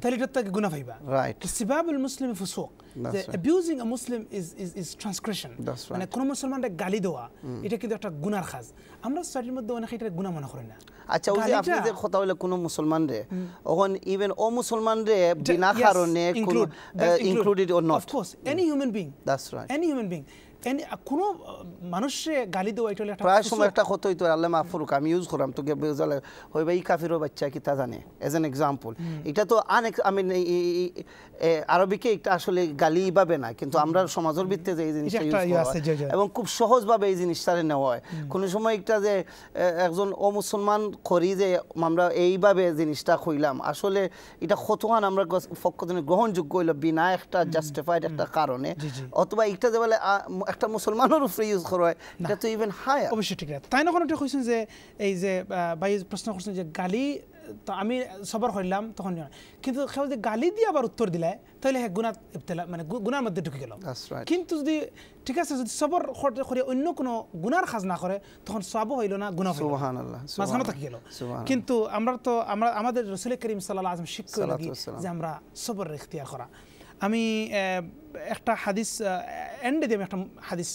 তাহলে এটা তাকে গুনা পাইবা রাইট সিবাবুল মুসলিম ফুসুক abusing a Muslim is is is transgression মানে কোনো মুসলমানকে গালি দেওয়া এটা কিন্তু একটা গুনার খাজ আমরা স্টাডির মধ্যে অনেকে এটা গুনা মনে করি না আচ্ছা ওই আপনি যে কথা হইলো কোনো মুসলমান রে ওহন ইভেন ও মুসলমান রে বিনা কারণে include included or not of any human being that's right any human being কোনো মানুষে গালি দেওয়া এটা প্রায় সময় একটা হইতো আল্লাহ মাহফুরুক আমি ইউজ তোকে বুঝালে বাচ্চা কি তা জানে এজ এন এক্সাম্পল এটা তো আন আমি আরবিকে এটা আসলে গালি ভাবে না কিন্তু আমরা সমাজের ভিত্তিতে যে এই জিনিসটা ইয়ে এবং খুব সহজভাবে এই নেওয়া হয় কোনো সময় একটা যে একজন অমুসলমান করি যে আমরা এইভাবে জিনিসটা খুইলাম আসলে এটা কতখান আমরা পক্ষ গ্রহণযোগ্য হইল বিনা একটা জাস্টিফাইড একটা কারণে অথবা এটা যে বলে একটা মুসলমানের উপরে ইউজ করা হয় এটা তো ইভেন হাই অবশ্যই ঠিক আছে তাই না কোনো কইছেন যে এই যে ভাই প্রশ্ন করছেন যে গালি তো আমি সবর হইলাম তখন কিন্তু কেউ যদি গালি দিয়ে আবার উত্তর দিলে তাহলে হ্যাঁ গুণা ইবতলা মানে গুণার মধ্যে ঢুকে গেল কিন্তু যদি ঠিক আছে যদি সবর করে অন্য কোনো গুণার খাজ না করে তখন সবও হইল না গুণা হইল মাঝখানে থাকি গেল কিন্তু আমরা তো আমরা আমাদের রসুল করিম সাল্লাহ আজম শিক্ষা যে আমরা সবর ইখতিয়ার করা আমি একটা হাদিস এন্ডে দিয়ে একটা হাদিস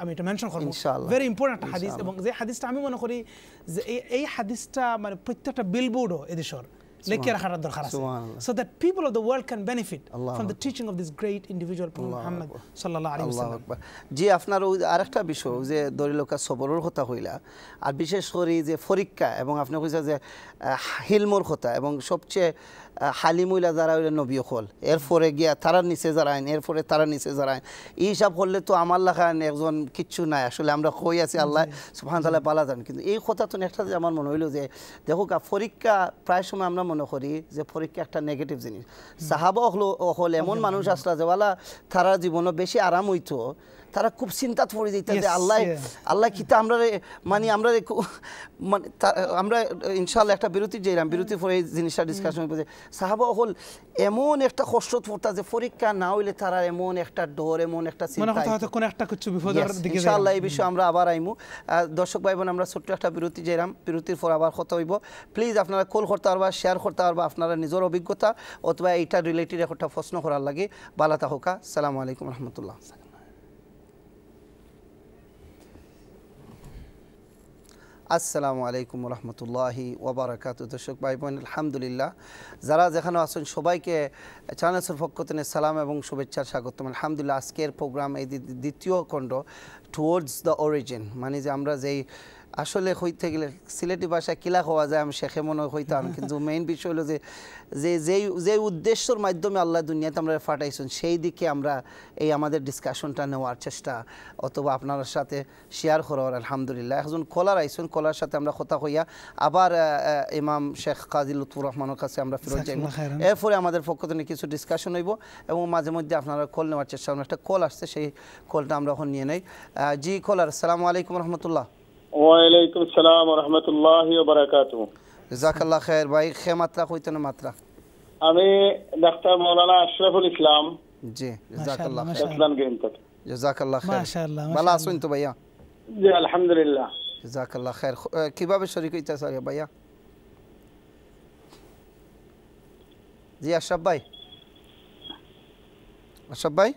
আমি এটা মেনশন করবো ভেরি ইম্পর্টেন্ট হাদিস এবং যে হাদিসটা আমি মনে করি যে এই হাদিসটা মানে প্রত্যেকটা বিলবোর্ডও এদেশের লেখে রাখার দরকার আছে so that people of the world can benefit from the teaching of this great individual Muhammad সাল্লাল্লাহু আলাইহি ওয়াসাল্লাম জি আপনার ওই আরেকটা বিষয় যে দরিলকা সবরের কথা হইলা আর বিশেষ করে যে পরীক্ষা এবং আপনি কইছা যে হিলমোর কথা এবং সবচেয়ে হালিমুইলা যারা হইলে নবী হল এরপরে গিয়া তারা নিচে যারা আইন এরপরে তারা নিচে যারা আইন এই সব হলে তো আমার লেখান একজন কিচ্ছু নাই আসলে আমরা কই আছি আল্লাহ সুফান তালা পালা যান কিন্তু এই কথা তো একটা যে আমার মনে হইলো যে দেখো পরীক্ষা প্রায় সময় আমরা মনে করি যে পরীক্ষা একটা নেগেটিভ জিনিস সাহাবা হল এমন মানুষ আসলা যে ওলা তারা জীবনে বেশি আরাম হইতো তারা খুব চিন্তা পড়ে যেত যে আল্লাহ আল্লাহ কিতা আমরা মানে আমরা মানে আমরা ইনশাল্লাহ একটা বিরতি যাইলাম বিরতি পরে এই জিনিসটা ডিসকাশন করছে সাহাবা হল এমন একটা কষ্ট পড়তা যে পরীক্ষা না হইলে তারা এমন একটা ডর এমন একটা একটা ইনশাল্লাহ এই বিষয়ে আমরা আবার আইমু দর্শক ভাই বোন আমরা ছোট্ট একটা বিরতি যাইলাম বিরতির পর আবার কথা হইব প্লিজ আপনারা কল করতে পারবা শেয়ার করতে পারবা আপনারা নিজের অভিজ্ঞতা অথবা এইটা রিলেটেড একটা প্রশ্ন করার লাগে বালা তাহকা সালামু আলাইকুম রহমতুল্লাহ আসসালামু আলাইকুম রহমতুল্লাহি ওবরাকাত দর্শক ভাই বোন আলহামদুলিল্লাহ যারা যেখানে আছেন সবাইকে চানাসুর ফকতনের সালাম এবং শুভেচ্ছার স্বাগত আলহামদুলিল্লাহ আজকের প্রোগ্রাম এই দ্বিতীয় খণ্ড টুয়ার্ডস দ্য অরিজিন মানে যে আমরা যেই আসলে হইতে গেলে সিলেটি ভাষায় কিলা হওয়া যায় আমি শেখে মনে হইতাম কিন্তু মেইন বিষয় হলো যে যে যেই যে উদ্দেশ্যর মাধ্যমে আল্লাহ দুনিয়াতে আমরা ফাটাইছেন সেই দিকে আমরা এই আমাদের ডিসকাশনটা নেওয়ার চেষ্টা অথবা আপনার সাথে শেয়ার করার আলহামদুলিল্লাহ একজন কলার আইসুন কলার সাথে আমরা কথা হইয়া আবার ইমাম শেখ কাজী লুতফুর রহমানের কাছে আমরা ফেরত যাই এরপরে আমাদের পক্ষ থেকে কিছু ডিসকাশন হইব এবং মাঝে মধ্যে আপনারা কল নেওয়ার চেষ্টা একটা কল আসছে সেই কলটা আমরা এখন নিয়ে নেই জি কলার সালামু আলাইকুম রহমতুল্লাহ وعليكم السلام ورحمة الله وبركاته جزاك الله خير باي خير ماترا خويت ماترا أمي دكتور مولانا أشرف الإسلام جي جزاك الله خير جزاك الله خير ما شاء الله ما شاء الله سوين تبايا جي الحمد لله جزاك الله اه، خير كيفاب الشريك يتساري بايا زي أشرف باي أشرف باي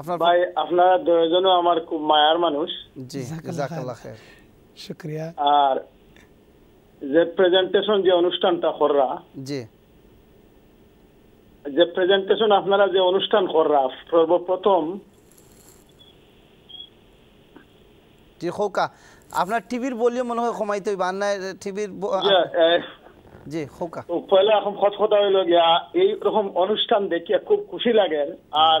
আপনার ভাই আপনারা দুজনও আমার খুব মায়ার মানুষ জি জাকাল্লাহ খের শুকরিয়া আর যে প্রেজেন্টেশন যে অনুষ্ঠানটা জি যে প্রেজেন্টেশন আপনারা যে অনুষ্ঠান সর্বপ্রথম জি হোকা আপনার টিভির ভলিউম মনে হয় কমাইতে হইবা নাই টিভির জি হোকা পয়লা এখন খত কথা হইল গিয়া রকম অনুষ্ঠান দেখিয়া খুব খুশি লাগে আর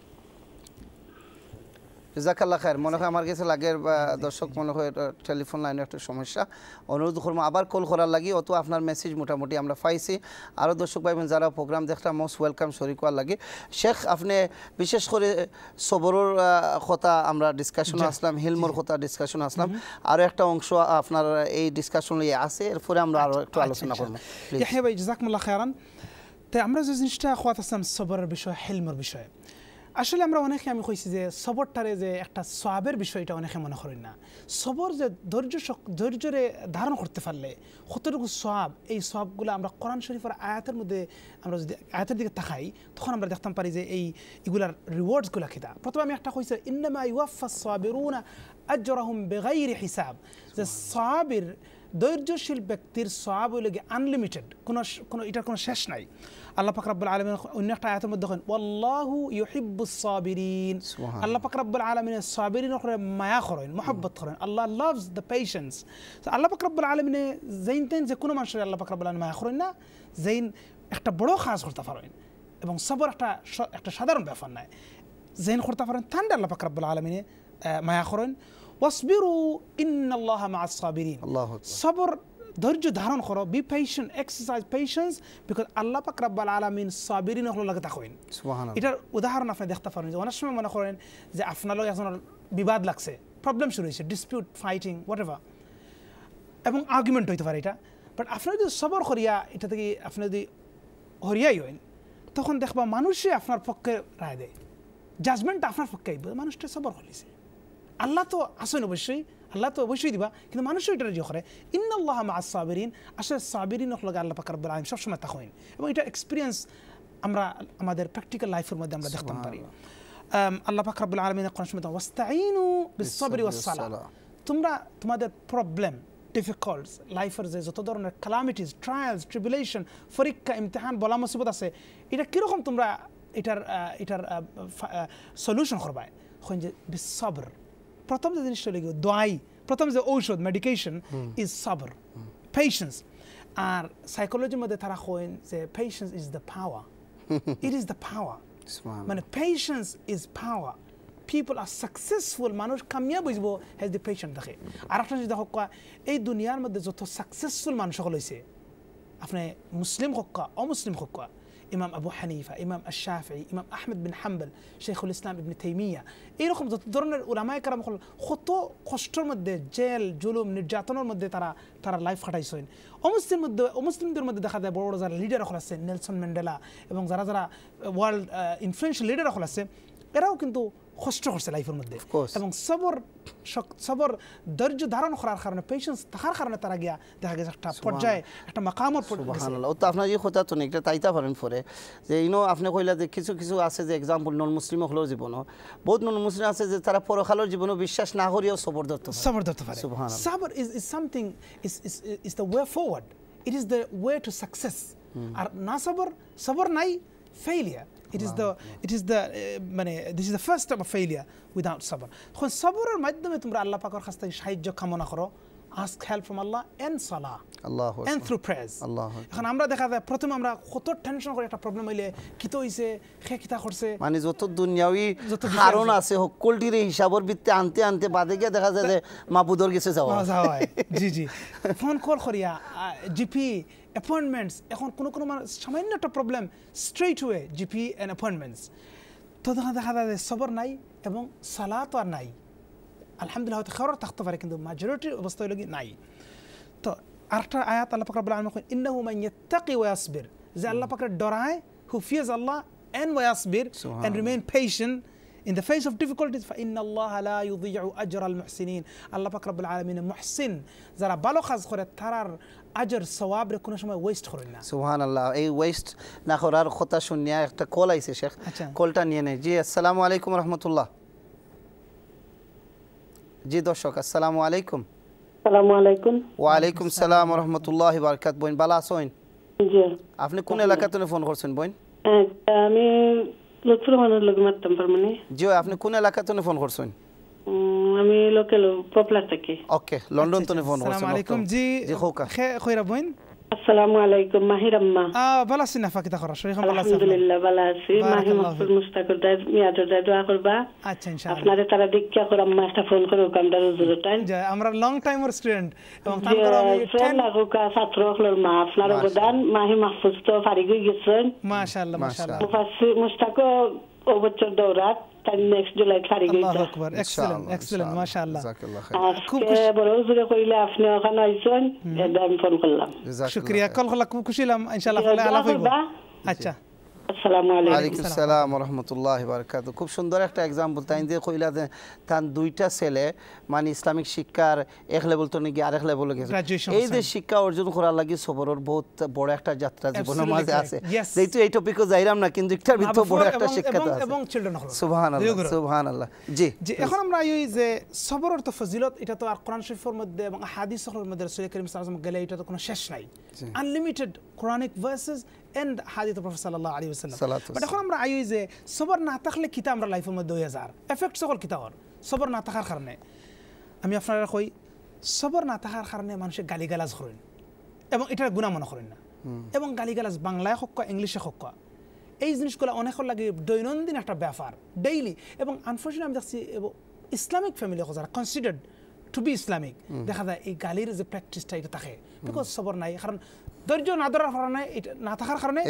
জাকাল্লা খায়ের মনে হয় আমার কাছে লাগে দর্শক মনে হয় টেলিফোন লাইনে একটা সমস্যা অনুরোধ করবো আবার কল করার লাগি অত আপনার মেসেজ মোটামুটি আমরা পাইছি আরও দর্শক ভাই যারা প্রোগ্রাম দেখলাম মোস্ট ওয়েলকাম শরীর করার লাগে শেখ আপনি বিশেষ করে সবরর কথা আমরা ডিসকাশন আসলাম হিলমোর কথা ডিসকাশন আসলাম আরও একটা অংশ আপনার এই ডিসকাশন নিয়ে আছে এরপরে আমরা আরও একটু আচ্ছা, আলোচনা আচ্ছা। করবো ভাই জাকমুল্লা খায়ারান তাই আমরা যে জিনিসটা খোয়াত আসলাম সবরের বিষয়ে হেলমোর বিষয়ে আসলে আমরা অনেকে আমি কইছি যে সবরটারে যে একটা সবের বিষয়টা অনেকে মনে করেন না সবর যে ধৈর্য ধৈর্যরে ধারণ করতে পারলে কতটুকু সব এই সবগুলো আমরা কোরআন শরীফের আয়াতের মধ্যে আমরা যদি আয়াতের দিকে তাকাই তখন আমরা দেখতাম পারি যে এই এগুলার রিওয়ার্ডসগুলো খেতা প্রথমে আমি একটা কইছি ইন্নামা ইউয়াফা সাবেরুনা আজরাহুম বেগাইর হিসাব যে সাবির ধৈর্যশীল ব্যক্তির সব লাগে আনলিমিটেড কোনো কোনো এটার কোনো শেষ নাই আল্লাহ পাক রব্বুল আলমিন অন্য একটা আয়াতের মধ্যে দেখেন ওয়াল্লাহু ইউহিব্বুস সাবিরিন আল্লাহ পাক রব্বুল আলমিনের সাবিরিন করে মায়া করেন মহব্বত করেন Allah loves the patience Allah পাক রব্বুল আলমিনে জেইন তেন যে কোনো মানুষের আল্লাহ পাক রব্বুল আলমিন মায়া করেন না জেইন একটা বড় কাজ করতে পারেন এবং সবর একটা একটা সাধারণ ব্যাপার নয় জেইন করতে পারেন ঠান্ডা আল্লাহ পাক রব্বুল আলমিনে মায়া করেন ওয়াসবিরু ইন্নাল্লাহ মাআস সাবিরিন সবর ধৈর্য ধারণ করো be patient exercise patience because Allah পাক রাব্বাল আলমিন সাবিরিন হল লাগে থাকেন এটার উদাহরণ আপনি দেখতে পারেন যে অনেক সময় মনে করেন যে আপনার লোক এখন বিবাদ লাগছে প্রবলেম শুরু হয়েছে ডিসপিউট ফাইটিং হোয়াট এভার এবং আর্গুমেন্ট হইতে পারে এটা বাট আপনার যদি সবর করিয়া এটা থেকে আপনি যদি হরিয়াই হইন তখন দেখবা মানুষই আপনার পক্ষে রায় দেয় জাজমেন্টটা আপনার পক্ষে আইব মানুষটা সবর করিছে আল্লাহ তো আসেন অবশ্যই الله تو بوشوي دبا كده ما نشوي درجة أخرى إن الله مع الصابرين عشان الصابرين نخل قال الله بكر بالعالم شوف شو ما تخوين يبغى إذا إكسبرينس أمرا أما در practical life فرما دام لدخت مطري الله بكر بالعالمين قرآن شو ما تقول واستعينوا بالصبر والصلاة تمرا تما در problem difficulties lifers زي زتو دارون calamities trials tribulation فريكة امتحان بلا مصيبة ده سه إذا كيلو خم تمرا إتر آه، إتر سولوشن خربان خوينج بالصبر প্রথম যে জিনিসটা লিখো দোয়াই প্রথম যে ঔষধ মেডিকেশন ইজ সাবর পেশেন্স আর সাইকোলজির মধ্যে তারা হয়েন যে patience is the power it is the power মানে patience is power people are successful মানুষ কামিয়াব হইব হেজ দি পেশেন্ট দেখে আর আপনার যদি হক এই দুনিয়ার মধ্যে যত সাকসেসফুল মানুষ সকল হয়েছে আপনি মুসলিম হক অমুসলিম হক إمام أبو حنيفة إمام الشافعي إمام أحمد بن حنبل شيخ الإسلام ابن تيمية إيه رقم تدرن العلماء كرام خل خطو خشتر جيل جلوم نجاتن مد ترى ترى لايف কাটাইছেন ومسلم مد ومسلم در مد دخل বড় বড় যারা লিডার হল আছে নেলসন ম্যান্ডেলা এবং যারা যারা ওয়ার্ল্ড ইনফ্লুয়েন্সিয়াল লিডার এরাও কিন্তু কষ্ট করছে লাইফের মধ্যে এবং সবর সবর ধৈর্য ধারণ করার কারণে পেশেন্স থাকার কারণে তারা গিয়া দেখা গেছে একটা পর্যায়ে একটা মাকামর পর্যায়ে তো আপনার যে কথা তো এটা তাইতা পারেন পরে যে ইনো আপনি কইলা যে কিছু কিছু আছে যে এক্সাম্পল নন মুসলিম হলেও জীবনও বহুত নন মুসলিম আছে যে তারা পরকালের জীবনও বিশ্বাস না করিয়াও সবর ধরত সবর ধরতে পারে সবর is is something is is the way forward it is the way to success আর না সবর সবর নাই failure It is the it is the uh, this is the first time of failure without sabr. খন sabr এর মাধ্যমে তোমরা আল্লাহ পাকের কাছ থেকে সাহায্য ask help from Allah and সালাহ Allah and through praise Allah এখন আমরা দেখা যায় প্রথমে আমরা কত টেনশন করে একটা প্রবলেম হইলে তো হইছে কি কিতা করছে মানে যত দুনিয়াবি কারণ আছে হকলটির হিসাবর ভিত্তি আনতে আনতে বাদে গিয়ে দেখা যায় যে মাবুদর গেছে যাওয়া জি জি ফোন কল করিয়া জিপি অ্যাপয়েন্টমেন্টস এখন কোনো কোনো সামান্য একটা problem straight way GP and appointments তো দেখা দেখা যায় সবর নাই এবং সালাত আর নাই alhamdulillah hota khawra takhta fare kindu majority obastologi nayi to arta ayat allah pak rabbul alamin kun innahu man yattaqi wa yasbir ze allah pak dorai who fears allah and wa yasbir and remain patient in the face of difficulties fa inna allah la yudhi'u ajra al muhsinin allah pak rabbul alamin muhsin zara balo khaz khore tarar اجر ثواب ركنا شما Allah. خورنا سبحان الله اي ويست ناخرار خطا شنيا تكولا يا شيخ كولتا ني جي السلام عليكم ورحمه الله জি দর্শক আসসালামু আলাইকুম আসসালামু আলাইকুম ওয়া আলাইকুম সালাম ওয়া রাহমাতুল্লাহি ওয়া জি আপনি কোন এলাকা থেকে ফোন করছেন বইন আচ্ছা, আমি লুৎফুর মানে। জি আপনি কোন এলাকা থেকে ফোন করছেন আমি লোকাল পপলার থেকে ওকে লন্ডন থেকে ফোন করছেন আসসালামু আলাইকুম জি জি খোকা খৈরা আসসালামু আলাইকুম মাহির আম্মা ভালো আছি না ফাকিতা খরা আলহামদুলিল্লাহ ভালো আছি মাহি মকবুল মুস্তাকুর দাই মিয়াদুর দাই দোয়া করবা আচ্ছা তারা দীক্ষা করে আম্মা একটা ফোন করে কামডা রুজুর টাইম আমরা লং টাইমার স্টুডেন্ট ফ্রেন্ড লাগুকা ছাত্র হলর মা আপনার অবদান মাহি মাহফুজ তো ফারিগই গেছেন মাশাআল্লাহ মাশাআল্লাহ মুস্তাকুর وبتر دورات নেক্সট জুলাই খারি গইতা আল্লাহু আকবার এক্সেলেন্ট এক্সেলেন্ট মাশাআল্লাহ জাযাকাল্লাহ খাইর খুব বড় জুরে কইলে আপনি ওখানে আইছেন এটা আমি ফোন করলাম শুকরিয়া কল কল খুব খুশি হলাম ইনশাআল্লাহ আলাপ হইব আচ্ছা খুব সুন্দর একটা এক্সাম্পল তাই দিয়ে কইলা যে তার দুইটা ছেলে মানে ইসলামিক শিক্ষার এক লেভেল তো নাকি আরেক লেভেলে গেছে এই যে শিক্ষা অর্জন করার লাগি সবরের বহুত বড় একটা যাত্রা জীবনের মাঝে আছে যেহেতু এই টপিকও যাইরাম না কিন্তু একটার ভিতর বড় একটা শিক্ষা তো আছে সুবহানাল্লাহ সুবহানাল্লাহ জি জি এখন আমরা এই যে সবরের তো ফজিলত এটা তো আর কোরআন শরীফের মধ্যে এবং হাদিসের মধ্যে রাসূল করিম সাল্লাল্লাহু আলাইহি ওয়াসাল্লাম গেলে এটা তো কোনো শেষ নাই আনলিমিটেড কোরআনিক ভার্সেস এন্ড হাদিত প্রফেসর সাল্লাহ আলী হোসেন এখন আমরা আই যে সবর না থাকলে কিতা আমরা লাইফের মধ্যে হয়ে যার এফেক্ট সকল কিতাবর সবর না থাকার কারণে আমি আপনারা কই সবর না থাকার কারণে মানুষের গালি গালাজ করেন এবং এটার গুণা মনে করেন না এবং গালি গালাজ বাংলায় হোক কয় ইংলিশে হোক কয় এই জিনিসগুলো অনেকের লাগে দৈনন্দিন একটা ব্যাপার ডেইলি এবং আনফর্চুনেট আমি দেখছি ইসলামিক ফ্যামিলি হোক যারা কনসিডার্ড টু বি ইসলামিক দেখা যায় এই গালির যে প্র্যাকটিসটা এটা থাকে বিকজ সবর নাই কারণ ধৈর্য না ধরার কারণে না থাকার কারণে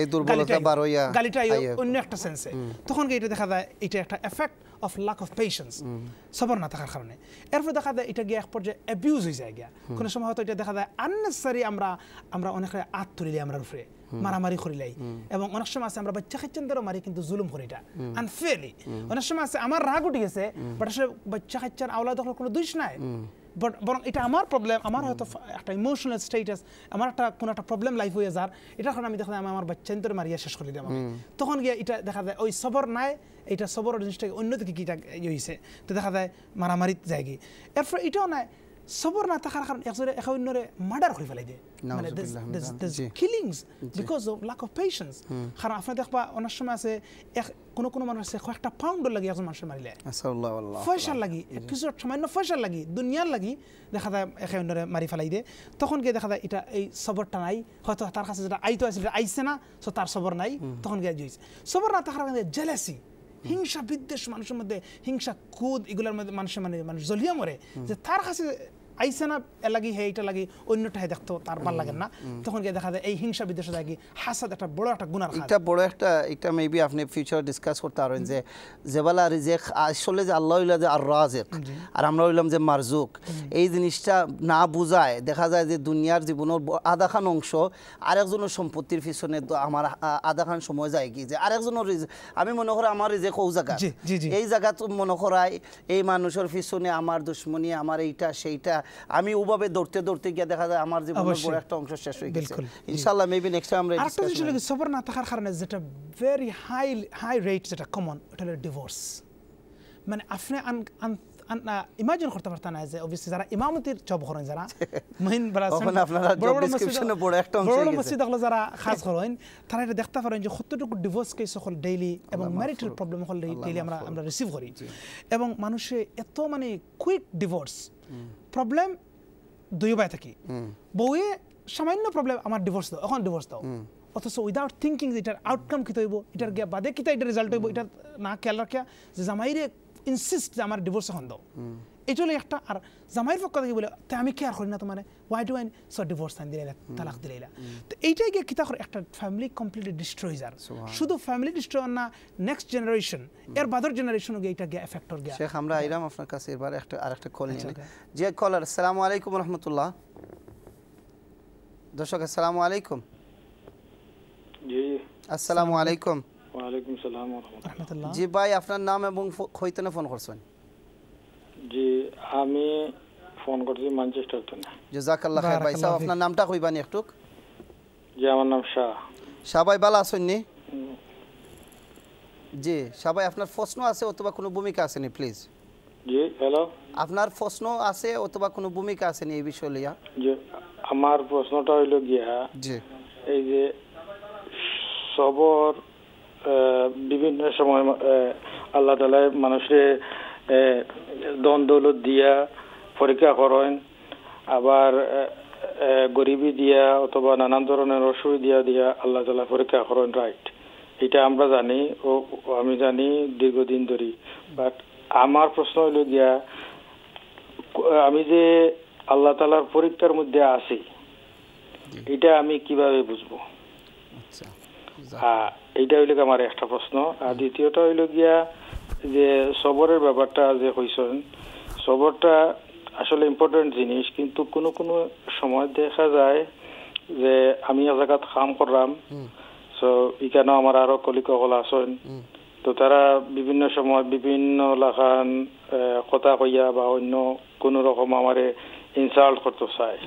গালিটা অন্য একটা সেন্সে তখন এটা দেখা যায় এটা একটা effect of lack of patience সবর না থাকার কারণে এরপর দেখা যায় এটা গিয়ে এক পর্যায়ে অ্যাবিউজ হয়ে যায় গিয়া কোনো সময় হয়তো এটা দেখা যায় আননেসেসারি আমরা আমরা অনেক আত তুলিলে আমরা উপরে মারামারি করিলাই এবং অনেক সময় আছে আমরা বাচ্চা খাচ্ছেন খাচ্ছেনদেরও মারি কিন্তু জুলুম করি এটা আনফেয়ারলি অনেক সময় আছে আমার রাগ উঠে গেছে বাট আসলে বাচ্চা খাচ্ছেন আওলা দখল কোনো দুষ নাই বাট বরং এটা আমার প্রবলেম আমার হয়তো hmm. একটা ইমোশনাল স্টেটাস আমার একটা কোনো একটা প্রবলেম লাইফ হয়ে যার এটার কারণে আমি দেখা যায় আমার বাচ্চান্তরে মারিয়া শেষ করে দিলাম hmm. তখন গিয়ে এটা দেখা যায় ওই সবর নাই এটা সবর জিনিসটাকে অন্যদিকে কীটা ইয়ে হয়েছে তো দেখা যায় মারামারিতে যায় গিয়ে এরপর এটাও নাই সবর না থাকার কারণে একজনে এখন অন্যরে মার্ডার করে ফেলাই দেয় killings because of lack of patience কারণ আপনি দেখবা অনেক সময় আছে এক কোনো কোনো মানুষ আছে কয়েকটা পাউন্ড লাগে একজন মানুষের মারিলে পয়সার লাগি কিছু সামান্য পয়সার লাগি দুনিয়ার লাগি দেখা যায় একে অন্যরে মারি ফেলাই দেয় তখন গিয়ে দেখা যায় এটা এই সবরটা নাই হয়তো তার কাছে যেটা আইতো আছে সেটা আইসে না সো তার সবর নাই তখন গিয়ে জয়ছে সবর না থাকার কারণে জেলেসি হিংসা বিদ্বেষ মানুষের মধ্যে হিংসা কুদ এগুলোর মধ্যে মানুষের মানে মানুষ জ্বলিয়ে মরে যে তার কাছে আইসে না লাগি হে এইটা লাগি অন্য ঠাই দেখতো তার ভাল লাগে না তখন গিয়ে দেখা যায় এই হিংসা বিদ্বেষে থাকি হাসাদ একটা বড় একটা গুণার এটা বড় একটা এটা মেবি আপনি ফিউচার ডিসকাস করতে পারেন যে জেবালা রিজেক আসলে যে আল্লাহ হইলা যে আর রাজেক আর আমরা হইলাম যে মারজুক এই জিনিসটা না বুঝায় দেখা যায় যে দুনিয়ার জীবনের আধাখান অংশ আরেকজনের সম্পত্তির পিছনে তো আমার আধাখান সময় যায় কি যে আরেকজনের আমি মনে করি আমার রিজেক ও জায়গা এই জায়গা তো মনে করায় এই মানুষের পিছনে আমার দুশ্মনী আমার এইটা সেইটা আমি ওভাবে দৌড়তে দৌড়তে গিয়ে দেখা যায় আমার জীবনের বড় একটা অংশ শেষ হয়ে গেছে ইনশাআল্লাহ মেবি নেক্সট টাইম আমরা আরেকটা জিনিস লাগে সবর না থাকার কারণে যেটা ভেরি হাই হাই রেট যেটা কমন ওটা হলো ডিভোর্স মানে আপনি ইমাজিন করতে যে যারা ইমামতির জব করেন যারা মেইন [laughs] মানে বড় মসজিদ হলো যারা খাস করেন তারা এটা দেখতে পারেন যে কতটুকু ডিভোর্স কেস হল ডেইলি এবং ম্যারিটের প্রবলেম হল ডেইলি আমরা আমরা রিসিভ করি এবং মানুষে এত মানে কুইক ডিভোর্স প্রবলেম দুই বাই থাকি বউয়ে সামান্য প্রবলেম আমার ডিভোর্স দাও এখন ডিভোর্স দাও অথচ উইদাউট থিঙ্কিং যে এটার আউটকাম কী হইব এটার গিয়া বাদে কিতা এটার রেজাল্ট হইব এটা না খেয়াল রাখিয়া যে জামাইরে ইনসিস্ট যে আমার ডিভোর্স এখন দাও এইটাই একটা আর জামাইয়ের পক্ষ থেকে বলে তা আমি কেয়ার করি না তোমার ওয়াই ডু আইন সো ডিভোর্স আইন দিলাইলা তালাক দিলাইলা তো এইটাই গিয়ে কিতা একটা ফ্যামিলি কমপ্লিটলি ডিস্ট্রয় যার শুধু ফ্যামিলি ডিস্ট্রয় না নেক্সট জেনারেশন এর বাদর জেনারেশনও গিয়ে এটা গিয়ে এফেক্ট হয়ে গিয়ে শেখ আমরা হ্যাঁ। আইরাম আপনার কাছে এবার একটা আর একটা কল নিয়ে আচ্ছা। যে কলার আসসালামু আলাইকুম রহমতুল্লাহ দর্শক আসসালামু আলাইকুম আসসালামু আলাইকুম ওয়া সালাম ওয়া জি ভাই আপনার নাম এবং হইতে ফোন করছেন জি আমি ফোন করছি ম্যানচেস্টার থেকে ভাই সাহেব আপনার নামটা একটু জি আমার নাম শাহ শাহ ভাই ভালো আছেন নি জি শাহ ভাই আপনার প্রশ্ন আছে অথবা কোনো ভূমিকা আছে নি প্লিজ জি হ্যালো আপনার প্রশ্ন আছে অথবা কোনো ভূমিকা আছে নি এই বিষয়ে লিয়া জি আমার প্রশ্নটা হইল গিয়া জি এই যে সবর বিভিন্ন সময় আল্লাহ তালা মানুষের দন দৌলত দিয়া পরীক্ষা করেন আবার গরিবি দিয়া অথবা নানান ধরনের অসুখ দিয়া দিয়া আল্লাহ তালা পরীক্ষা করেন রাইট এটা আমরা জানি ও আমি জানি দীর্ঘদিন ধরি বাট আমার প্রশ্ন হইল গিয়া আমি যে আল্লাহ তালার পরীক্ষার মধ্যে আছি এটা আমি কিভাবে বুঝবো আচ্ছা। এইটা হইল আমার একটা প্রশ্ন আর দ্বিতীয়টা হইল গিয়া যে সবরের ব্যাপারটা যে হইছেন সবরটা আসলে ইম্পর্টেন্ট জিনিস কিন্তু কোনো কোনো সময় দেখা যায় যে আমি জায়গাত কাম করলাম সো ইখানেও আমার আরো কলিকল আছেন তো তারা বিভিন্ন সময় বিভিন্ন লাখান কথা কইয়া বা অন্য কোন রকম আমারে ইনসাল্ট করতে চায়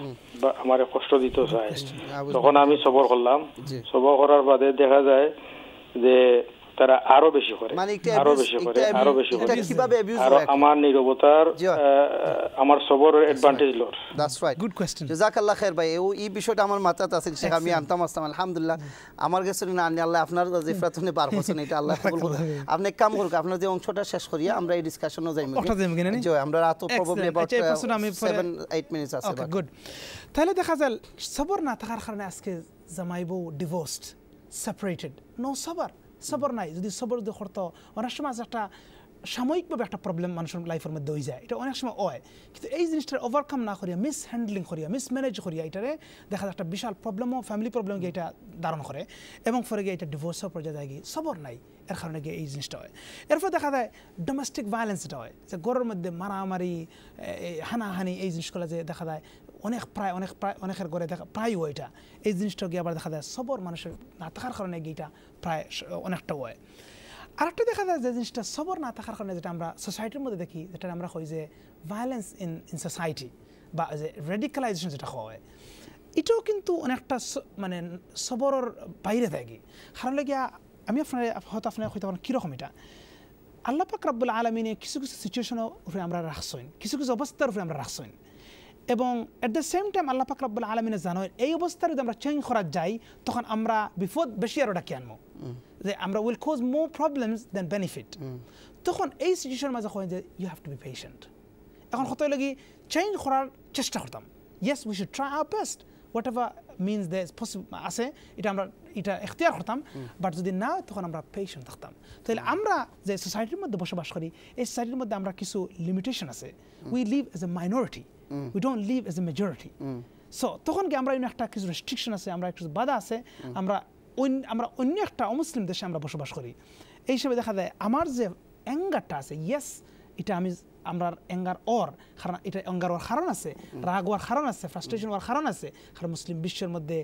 বা আমারে কষ্ট দিতে চায় হ্যাঁ, তখন আমি সবর করলাম সবর করার বাদে দেখা যায় যে তারা আরো বেশি করে মানে আরো বেশি করে আরো বেশি করে আরো আমার নিরবতার আমার সবর advantage that's right good question জাযাকাল্লাহ খাইর ভাই ও এই বিষয়টা আমার শেখ আমি আনতাম আসতাম আলহামদুলিল্লাহ আমার কাছে না আনি আল্লাহ আপনার জিফরাতুনে বার এটা আল্লাহ কবুল করুন আপনি কাম করুন আপনার যে অংশটা শেষ করিয়া আমরা এই ডিসকাশনও যাই মানে জি আমরা রাত প্রবলেম 7 8 মিনিটস আছে ওকে গুড তাহলে দেখা যায় সবর না থাকার কারণে আজকে জামাইবো ডিভোর্সড সেপারেটেড নো সবর সবর নাই যদি সবর যদি হরতো অনেক সময় একটা সাময়িকভাবে একটা প্রবলেম মানুষের লাইফের মধ্যে হয়ে যায় এটা অনেক সময় হয় কিন্তু এই জিনিসটা ওভারকাম না করিয়া মিস হ্যান্ডলিং করিয়া ম্যানেজ করিয়া এটারে দেখা যায় একটা বিশাল প্রবলেমও ফ্যামিলি প্রবলেম গিয়ে এটা ধারণ করে এবং ফলে গিয়ে এটা ডিভোর্সও পর্যায়ে যায় গিয়ে সবর নাই এর কারণে গিয়ে এই জিনিসটা হয় এরপর দেখা যায় ডোমেস্টিক ভায়োলেন্স এটা হয় যে ঘরের মধ্যে মারামারি হানাহানি এই জিনিসগুলো যে দেখা যায় অনেক প্রায় অনেক প্রায় অনেকের ঘরে দেখা প্রায় হয় এটা এই জিনিসটা গিয়ে আবার দেখা যায় সবর মানুষের না থাকার কারণে গিয়েটা প্রায় অনেকটা হয় আরেকটা দেখা যায় যে জিনিসটা সবর না থাকার কারণে যেটা আমরা সোসাইটির মধ্যে দেখি যেটা আমরা কই যে ভায়োলেন্স ইন ইন সোসাইটি বা যে রেডিক্যালাইজেশন যেটা হয় এটাও কিন্তু অনেকটা মানে সবরের বাইরে থাকে কারণ গিয়া আমি আপনার হয়তো আপনার হয়তো কীরকম এটা আল্লাহ পাক রাব্বুল আলমিনে কিছু কিছু সিচুয়েশনের উপরে আমরা রাখছেন কিছু কিছু অবস্থার উপরে আমরা রাখছেন এবং at the same time Allah পাক রব্বুল আলমিনে জানোয়েন এই অবস্থায় যদি আমরা চেঞ্জ করা যাই তখন আমরা বিপদ বেশি আরও ডাকি আনবো যে আমরা উইল কোজ মোর প্রবলেমস দেন বেনিফিট তখন এই সিচুয়েশনের মাঝে হয় যে you have to be patient এখন কত লাগি চেঞ্জ করার চেষ্টা করতাম yes we should try our best whatever means they আছে এটা আমরা এটা এখতিয়ার করতাম বাট যদি না তখন আমরা পেশেন্ট থাকতাম তাহলে আমরা যে সোসাইটির মধ্যে বসবাস করি এই সোসাইটির মধ্যে আমরা কিছু লিমিটেশন আছে we live as a minority we don't live as a majority so তখন কি আমরা একটা কিছু রেস্ট্রিকশন আছে আমরা কিছু বাধা আছে আমরা আমরা অন্য একটা অমুসলিম দেশে আমরা বসবাস করি এই হিসেবে দেখা যায় আমার যে অ্যাঙ্গারটা আছে ইয়েস এটা আমি আমরা অ্যাঙ্গার অর কারণ এটা অ্যাঙ্গার ওর কারণ আছে রাগ হওয়ার কারণ আছে ফ্রাস্ট্রেশন হওয়ার কারণ আছে কারণ মুসলিম বিশ্বের মধ্যে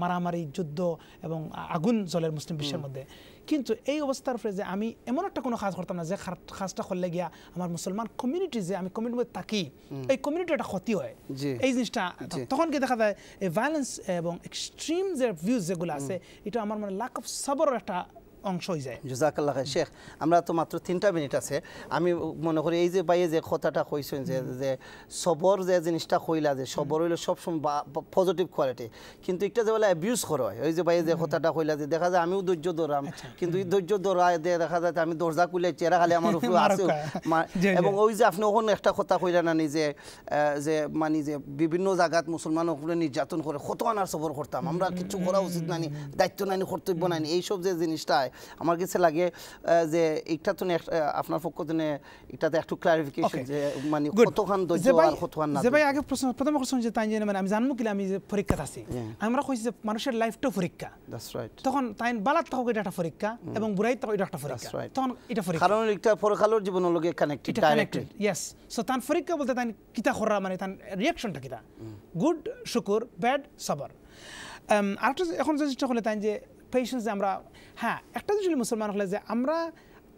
মারামারি যুদ্ধ এবং আগুন জলের মুসলিম বিশ্বের মধ্যে কিন্তু এই অবস্থার ফলে যে আমি এমন একটা কোনো কাজ করতাম না যে কাজটা করলে গিয়া আমার মুসলমান কমিউনিটি যে আমি কমিউনিটির মধ্যে থাকি এই কমিউনিটি একটা ক্ষতি হয় এই জিনিসটা তখন কি দেখা যায় ভায়োলেন্স এবং এক্সট্রিম যে ভিউজ যেগুলো আছে এটা আমার মানে লাক অফ সাবর একটা অংশ হয়ে যায় জুজাকাল্লাহ শেখ আমরা তো মাত্র তিনটা মিনিট আছে আমি মনে করি এই যে বাইয়ে যে কথাটা কইছেন যে যে সবর যে জিনিসটা কইলা যে সবর হইলে সবসময় পজিটিভ কোয়ালিটি কিন্তু একটা যে বলে অ্যাবিউজ করা হয় ওই যে বাইয়ে যে কথাটা কইলা যে দেখা যায় আমিও ধৈর্য ধরাম আচ্ছা। কিন্তু এই ধৈর্য ধরা দেখা যায় আমি দরজা খুলে চেরা খালি আমার উপরে আছে [laughs] এবং ওই যে আপনি ওখানে একটা কথা কইলা না নিজে যে মানে যে বিভিন্ন জায়গাত মুসলমান ওখানে নির্যাতন করে কত আনার সবর করতাম আমরা কিছু করা উচিত নানি দায়িত্ব নানি কর্তব্য নানি এইসব যে জিনিসটা আমার কাছে লাগে যে এটা তো আপনার পক্ষ থেকে এটাতে একটু ক্লারিফিকেশন যে মানে কতখান ধৈর্য আর কতখান না যে ভাই আগে প্রশ্ন প্রথম প্রশ্ন যে তাই মানে আমি জানমু কিলা আমি যে পরীক্ষা আছে আমরা কইছি যে মানুষের লাইফ তো পরীক্ষা দ্যাটস রাইট তখন তাই বালাত তো এটা একটা পরীক্ষা mm. এবং বুড়াই তো এটা একটা পরীক্ষা তখন এটা পরীক্ষা কারণ এটা পরকালের জীবনের লগে কানেক্টেড ডাইরেক্টলি ইয়েস সো তান পরীক্ষা বলতে তাই কিতা খরা মানে তান রিয়াকশনটা কিতা গুড শুকর ব্যাড সবর আরেকটা এখন জিনিসটা হলে তাই যে পেশেন্স যে আমরা হ্যাঁ একটা জিনিস মুসলমান হলে যে আমরা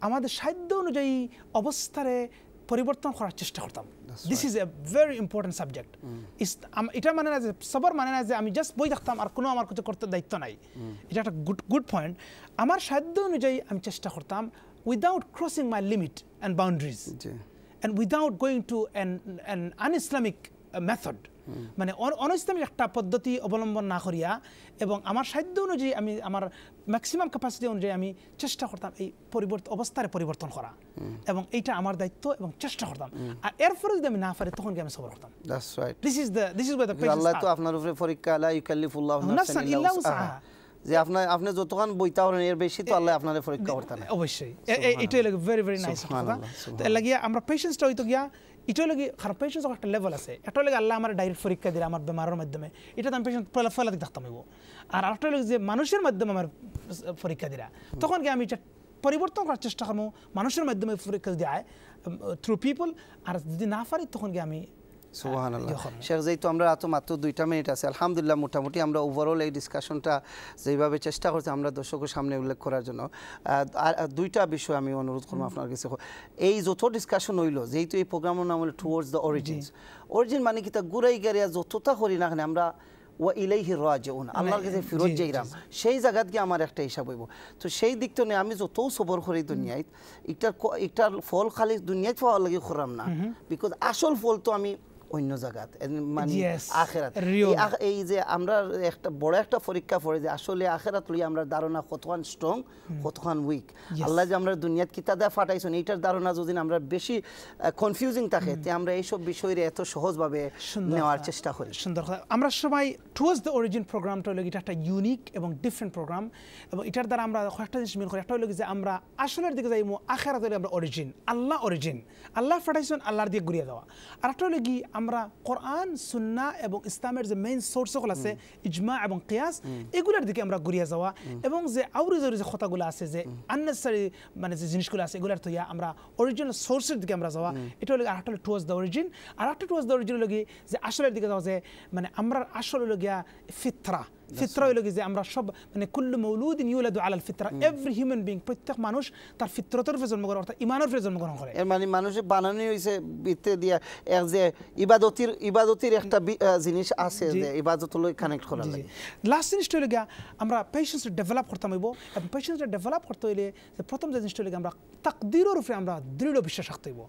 আমাদের সাধ্য অনুযায়ী অবস্থারে পরিবর্তন করার চেষ্টা করতাম this is a very important subject এটা মানে না যে সবার মানে না যে আমি জাস্ট বই থাকতাম আর কোনো আমার কিছু করতে দায়িত্ব নাই mm. এটা একটা গুড গুড পয়েন্ট আমার সাধ্য অনুযায়ী আমি চেষ্টা করতাম without crossing my limit and boundaries and without going to an an an Islamic method মানে অন একটা পদ্ধতি অবলম্বন না করিয়া এবং আমার সাধ্য অনুযায়ী আমি আমার ম্যাক্সিমাম ক্যাপাসিটি অনুযায়ী আমি চেষ্টা করতাম এই পরিবর্তন অবস্থার পরিবর্তন করা এবং এইটা আমার দায়িত্ব এবং চেষ্টা করতাম আর এরপরে যদি আমি না পারি তখন কি আমি সবর করতাম আল্লাহ তো আপনার উপরে পরীক্ষা যে আপনার আপনি যতক্ষণ বইতা হলেন এর বেশি তো আল্লাহ আপনার পরীক্ষা করতেন অবশ্যই এটাই লাগে ভেরি ভেরি নাইস কথা তো লাগিয়া আমরা পেশেন্সটা গিয়া লাগে কারণ পেশেন্স একটা লেভেল আছে লাগে আল্লাহ আমার ডাইরেক্ট পরীক্ষা দিলে আমার বেমারের মাধ্যমে এটা আমি পেশেন্ট ফলাতে থাকতাম হইব আর আরেকটা যে মানুষের মাধ্যমে আমার পরীক্ষা দিলা তখন কি আমি এটা পরিবর্তন করার চেষ্টা করবো মানুষের মাধ্যমে পরীক্ষা দিয়ে থ্রু পিপল আর যদি না পারি তখন কি আমি ইয়ে শেখ যেহেতু আমরা তো মাত্র দুইটা মিনিট আছে আলহামদুলিল্লাহ মোটামুটি আমরা ওভারঅল এই ডিসকাশনটা যেভাবে চেষ্টা করছি আমরা দর্শকের সামনে উল্লেখ করার জন্য আর দুইটা বিষয় আমি অনুরোধ করবো আপনার কাছে এই যত ডিসকাশন হইলো যেহেতু এই প্রোগ্রামের নাম হলো টুয়ার্ডস দ্য অরিজিনস অরিজিন মানে কি তা গুড়াই গাড়িয়া যতটা করি না আমরা ওয়া ইলাইহি রাজিউন মানে আল্লাহর কাছে ফিরত যাইরাম সেই জায়গাত গিয়ে আমার একটা হিসাব হইব তো সেই দিকটা তো আমি যত সবর করি দুনিয়ায় একটার একটার ফল খালি দুনিয়ায় পাওয়ার লাগে খরাম না বিকজ আসল ফল তো আমি অন্য জায়গাত মানে আখেরাত এই যে আমরা একটা বড় একটা পরীক্ষা পড়ে যে আসলে আখেরাত লই আমরা ধারণা কতখান স্ট্রং কতখান উইক আল্লাহ যে আমরা দুনিয়াত কিতাদা ফাটাইছেন এইটার ধারণা যদি আমরা বেশি কনফিউজিং থাকে তে আমরা এইসব বিষয়ের এত সহজভাবে নেওয়ার চেষ্টা করি সুন্দর আমরা সবাই টুয়ার্স দ্য অরিজিন প্রোগ্রামটা হলো এটা একটা ইউনিক এবং ডিফারেন্ট প্রোগ্রাম এবং এটার দ্বারা আমরা কয়েকটা জিনিস মিল করি একটা হলো যে আমরা আসলের দিকে যাই আখেরাত হলে আমরা অরিজিন আল্লাহ অরিজিন আল্লাহ ফাটাইছেন আল্লাহর দিকে ঘুরিয়ে দেওয়া আর একটা হলো কি আমরা কোরআন সুন্না এবং ইসলামের যে মেইন সোর্সগুলো আছে ইজমা এবং কিয়াস এগুলোর দিকে আমরা ঘুরিয়ে যাওয়া এবং যে আউরি জরুরি যে কথাগুলো আছে যে আননেসারি মানে যে জিনিসগুলো আছে এগুলোর থইয়া আমরা অরিজিনাল সোর্সের দিকে আমরা যাওয়া এটা হলো আর একটা টুয়ার্স দ্য অরিজিন আর একটা টুয়ার্স দ্য অরিজিন হলো যে আসলের দিকে যাওয়া যে মানে আমরা আসল হলো গিয়া ফিতরা ফিতরা হইল কি যে আমরা সব মানে কুল্লু মৌলুদ ইউলাদু আলাল ফিতরা এভরি হিউম্যান বিং প্রত্যেক মানুষ তার ফিতরতের ফজল মগর অর্থাৎ ইমানের ফজল মগর করে এর মানে মানুষে বানানো হইছে বিতে দিয়া এক যে ইবাদতির ইবাদতির একটা জিনিস আছে যে ইবাদত ইবাদতলৈ কানেক্ট করা লাগে লাস্ট জিনিস হইল গিয়া আমরা পেশেন্স ডেভেলপ করতে হইব এবং পেশেন্স ডেভেলপ করতে হইলে প্রথম যে জিনিস জিনিসটা হইলে আমরা তাকদিরের উপরে আমরা দৃঢ় বিশ্বাস রাখতে হইব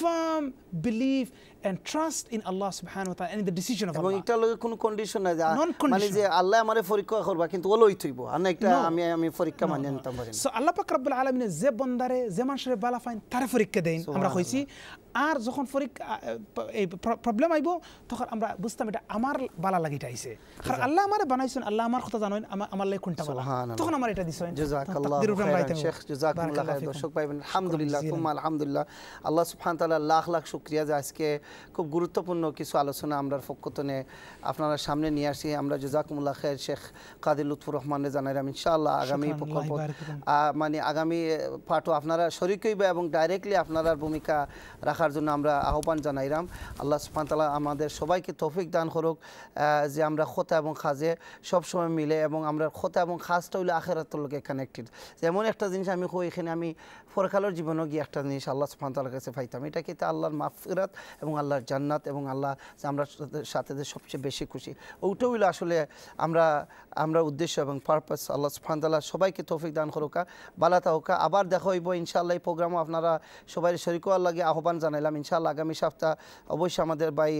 firm believe and trust in Allah সুবহানাহু ওয়া তাআলা and the decision of Allah এবং এটা লগে কোনো কন্ডিশন না নন মানে যে আল্লাহ আমার পরীক্ষা করবা কিন্তু ওলই থইব আর একটা আমি আমি পরীক্ষা মানি নিতাম পারি সো আল্লাহ পাক রব্বুল আলামিন যে বন্দারে যে মানুষের বালা ফাইন তার পরীক্ষা দেন আমরা কইছি আর যখন পরীক্ষা এই প্রবলেম আইব তখন আমরা বুঝতাম এটা আমার বালা লাগিটা আইছে আর আল্লাহ আমারে বানাইছেন আল্লাহ আমার কথা জানেন আমার লাগে কোনটা বালা তখন আমার এটা দিছেন জাযাকাল্লাহ শেখ জাযাকাল্লাহ জাজাকুল্লাহ দর্শক ভাই বোন আলহামদুলিল্লাহ তুমা আলহামদুলিল্লাহ আল্লাহ সুবহান তাআলা লাখ লাখ শুকরিয়া যে আজকে খুব গুরুত্বপূর্ণ কিছু আলোচনা আমরার ফক্কতনে আপনারা সামনে নিয়ে আসি আমরা জাযাকুমুল্লাহ খের শেখ কাদির লুৎফুর জানাই আমি ইনশাআল্লাহ আগামী প্রকল্প মানে আগামী পাঠও আপনারা শরিক হইবে এবং ডাইরেক্টলি আপনারা ভূমিকা রাখা রাখার জন্য আমরা আহ্বান জানাইলাম আল্লাহ সুফানতালা আমাদের সবাইকে তৌফিক দান করুক যে আমরা খোতা এবং খাজে সবসময় মিলে এবং আমরা খোতা এবং খাজটা হইলে আখেরাতলোকে কানেক্টেড যেমন একটা জিনিস আমি কই এখানে আমি পরকালের জীবনও গিয়ে একটা জিনিস আল্লাহ সুফান্তালার কাছে পাইতাম এটা কিন্তু আল্লাহর মাফিরাত এবং আল্লাহর জান্নাত এবং আল্লাহ আমরা সাথে সবচেয়ে বেশি খুশি ওইটা হইলো আসলে আমরা আমরা উদ্দেশ্য এবং পারপাস আল্লাহ সুফান্তাল্লাহ সবাইকে তৌফিক দান করুকা বালা তাহকা আবার দেখা হইব ইনশাআল্লাহ এই প্রোগ্রামও আপনারা সবাই শরিক লাগে আহ্বান জানাইলাম ইনশাআল্লাহ আগামী সপ্তাহ অবশ্যই আমাদের বাই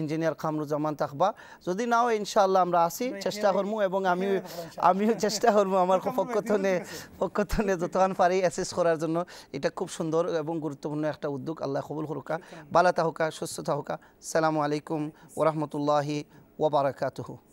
ইঞ্জিনিয়ার খামরুজ্জামান থাকবা যদি নাও ইনশাআল্লাহ আমরা আসি হ্যাঁ, চেষ্টা হ্যাঁ। করবো এবং আমি হ্যাঁ, আমিও চেষ্টা করবো আমার পক্ষ থেকে যতক্ষণ পারি এসে মেসেজ করার জন্য এটা খুব সুন্দর এবং গুরুত্বপূর্ণ একটা উদ্যোগ আল্লাহ কবুল হরুকা বালা তাহকা সুস্থ তাহকা সালামু আলাইকুম ওরহমতুল্লাহি ওবরাকাতহু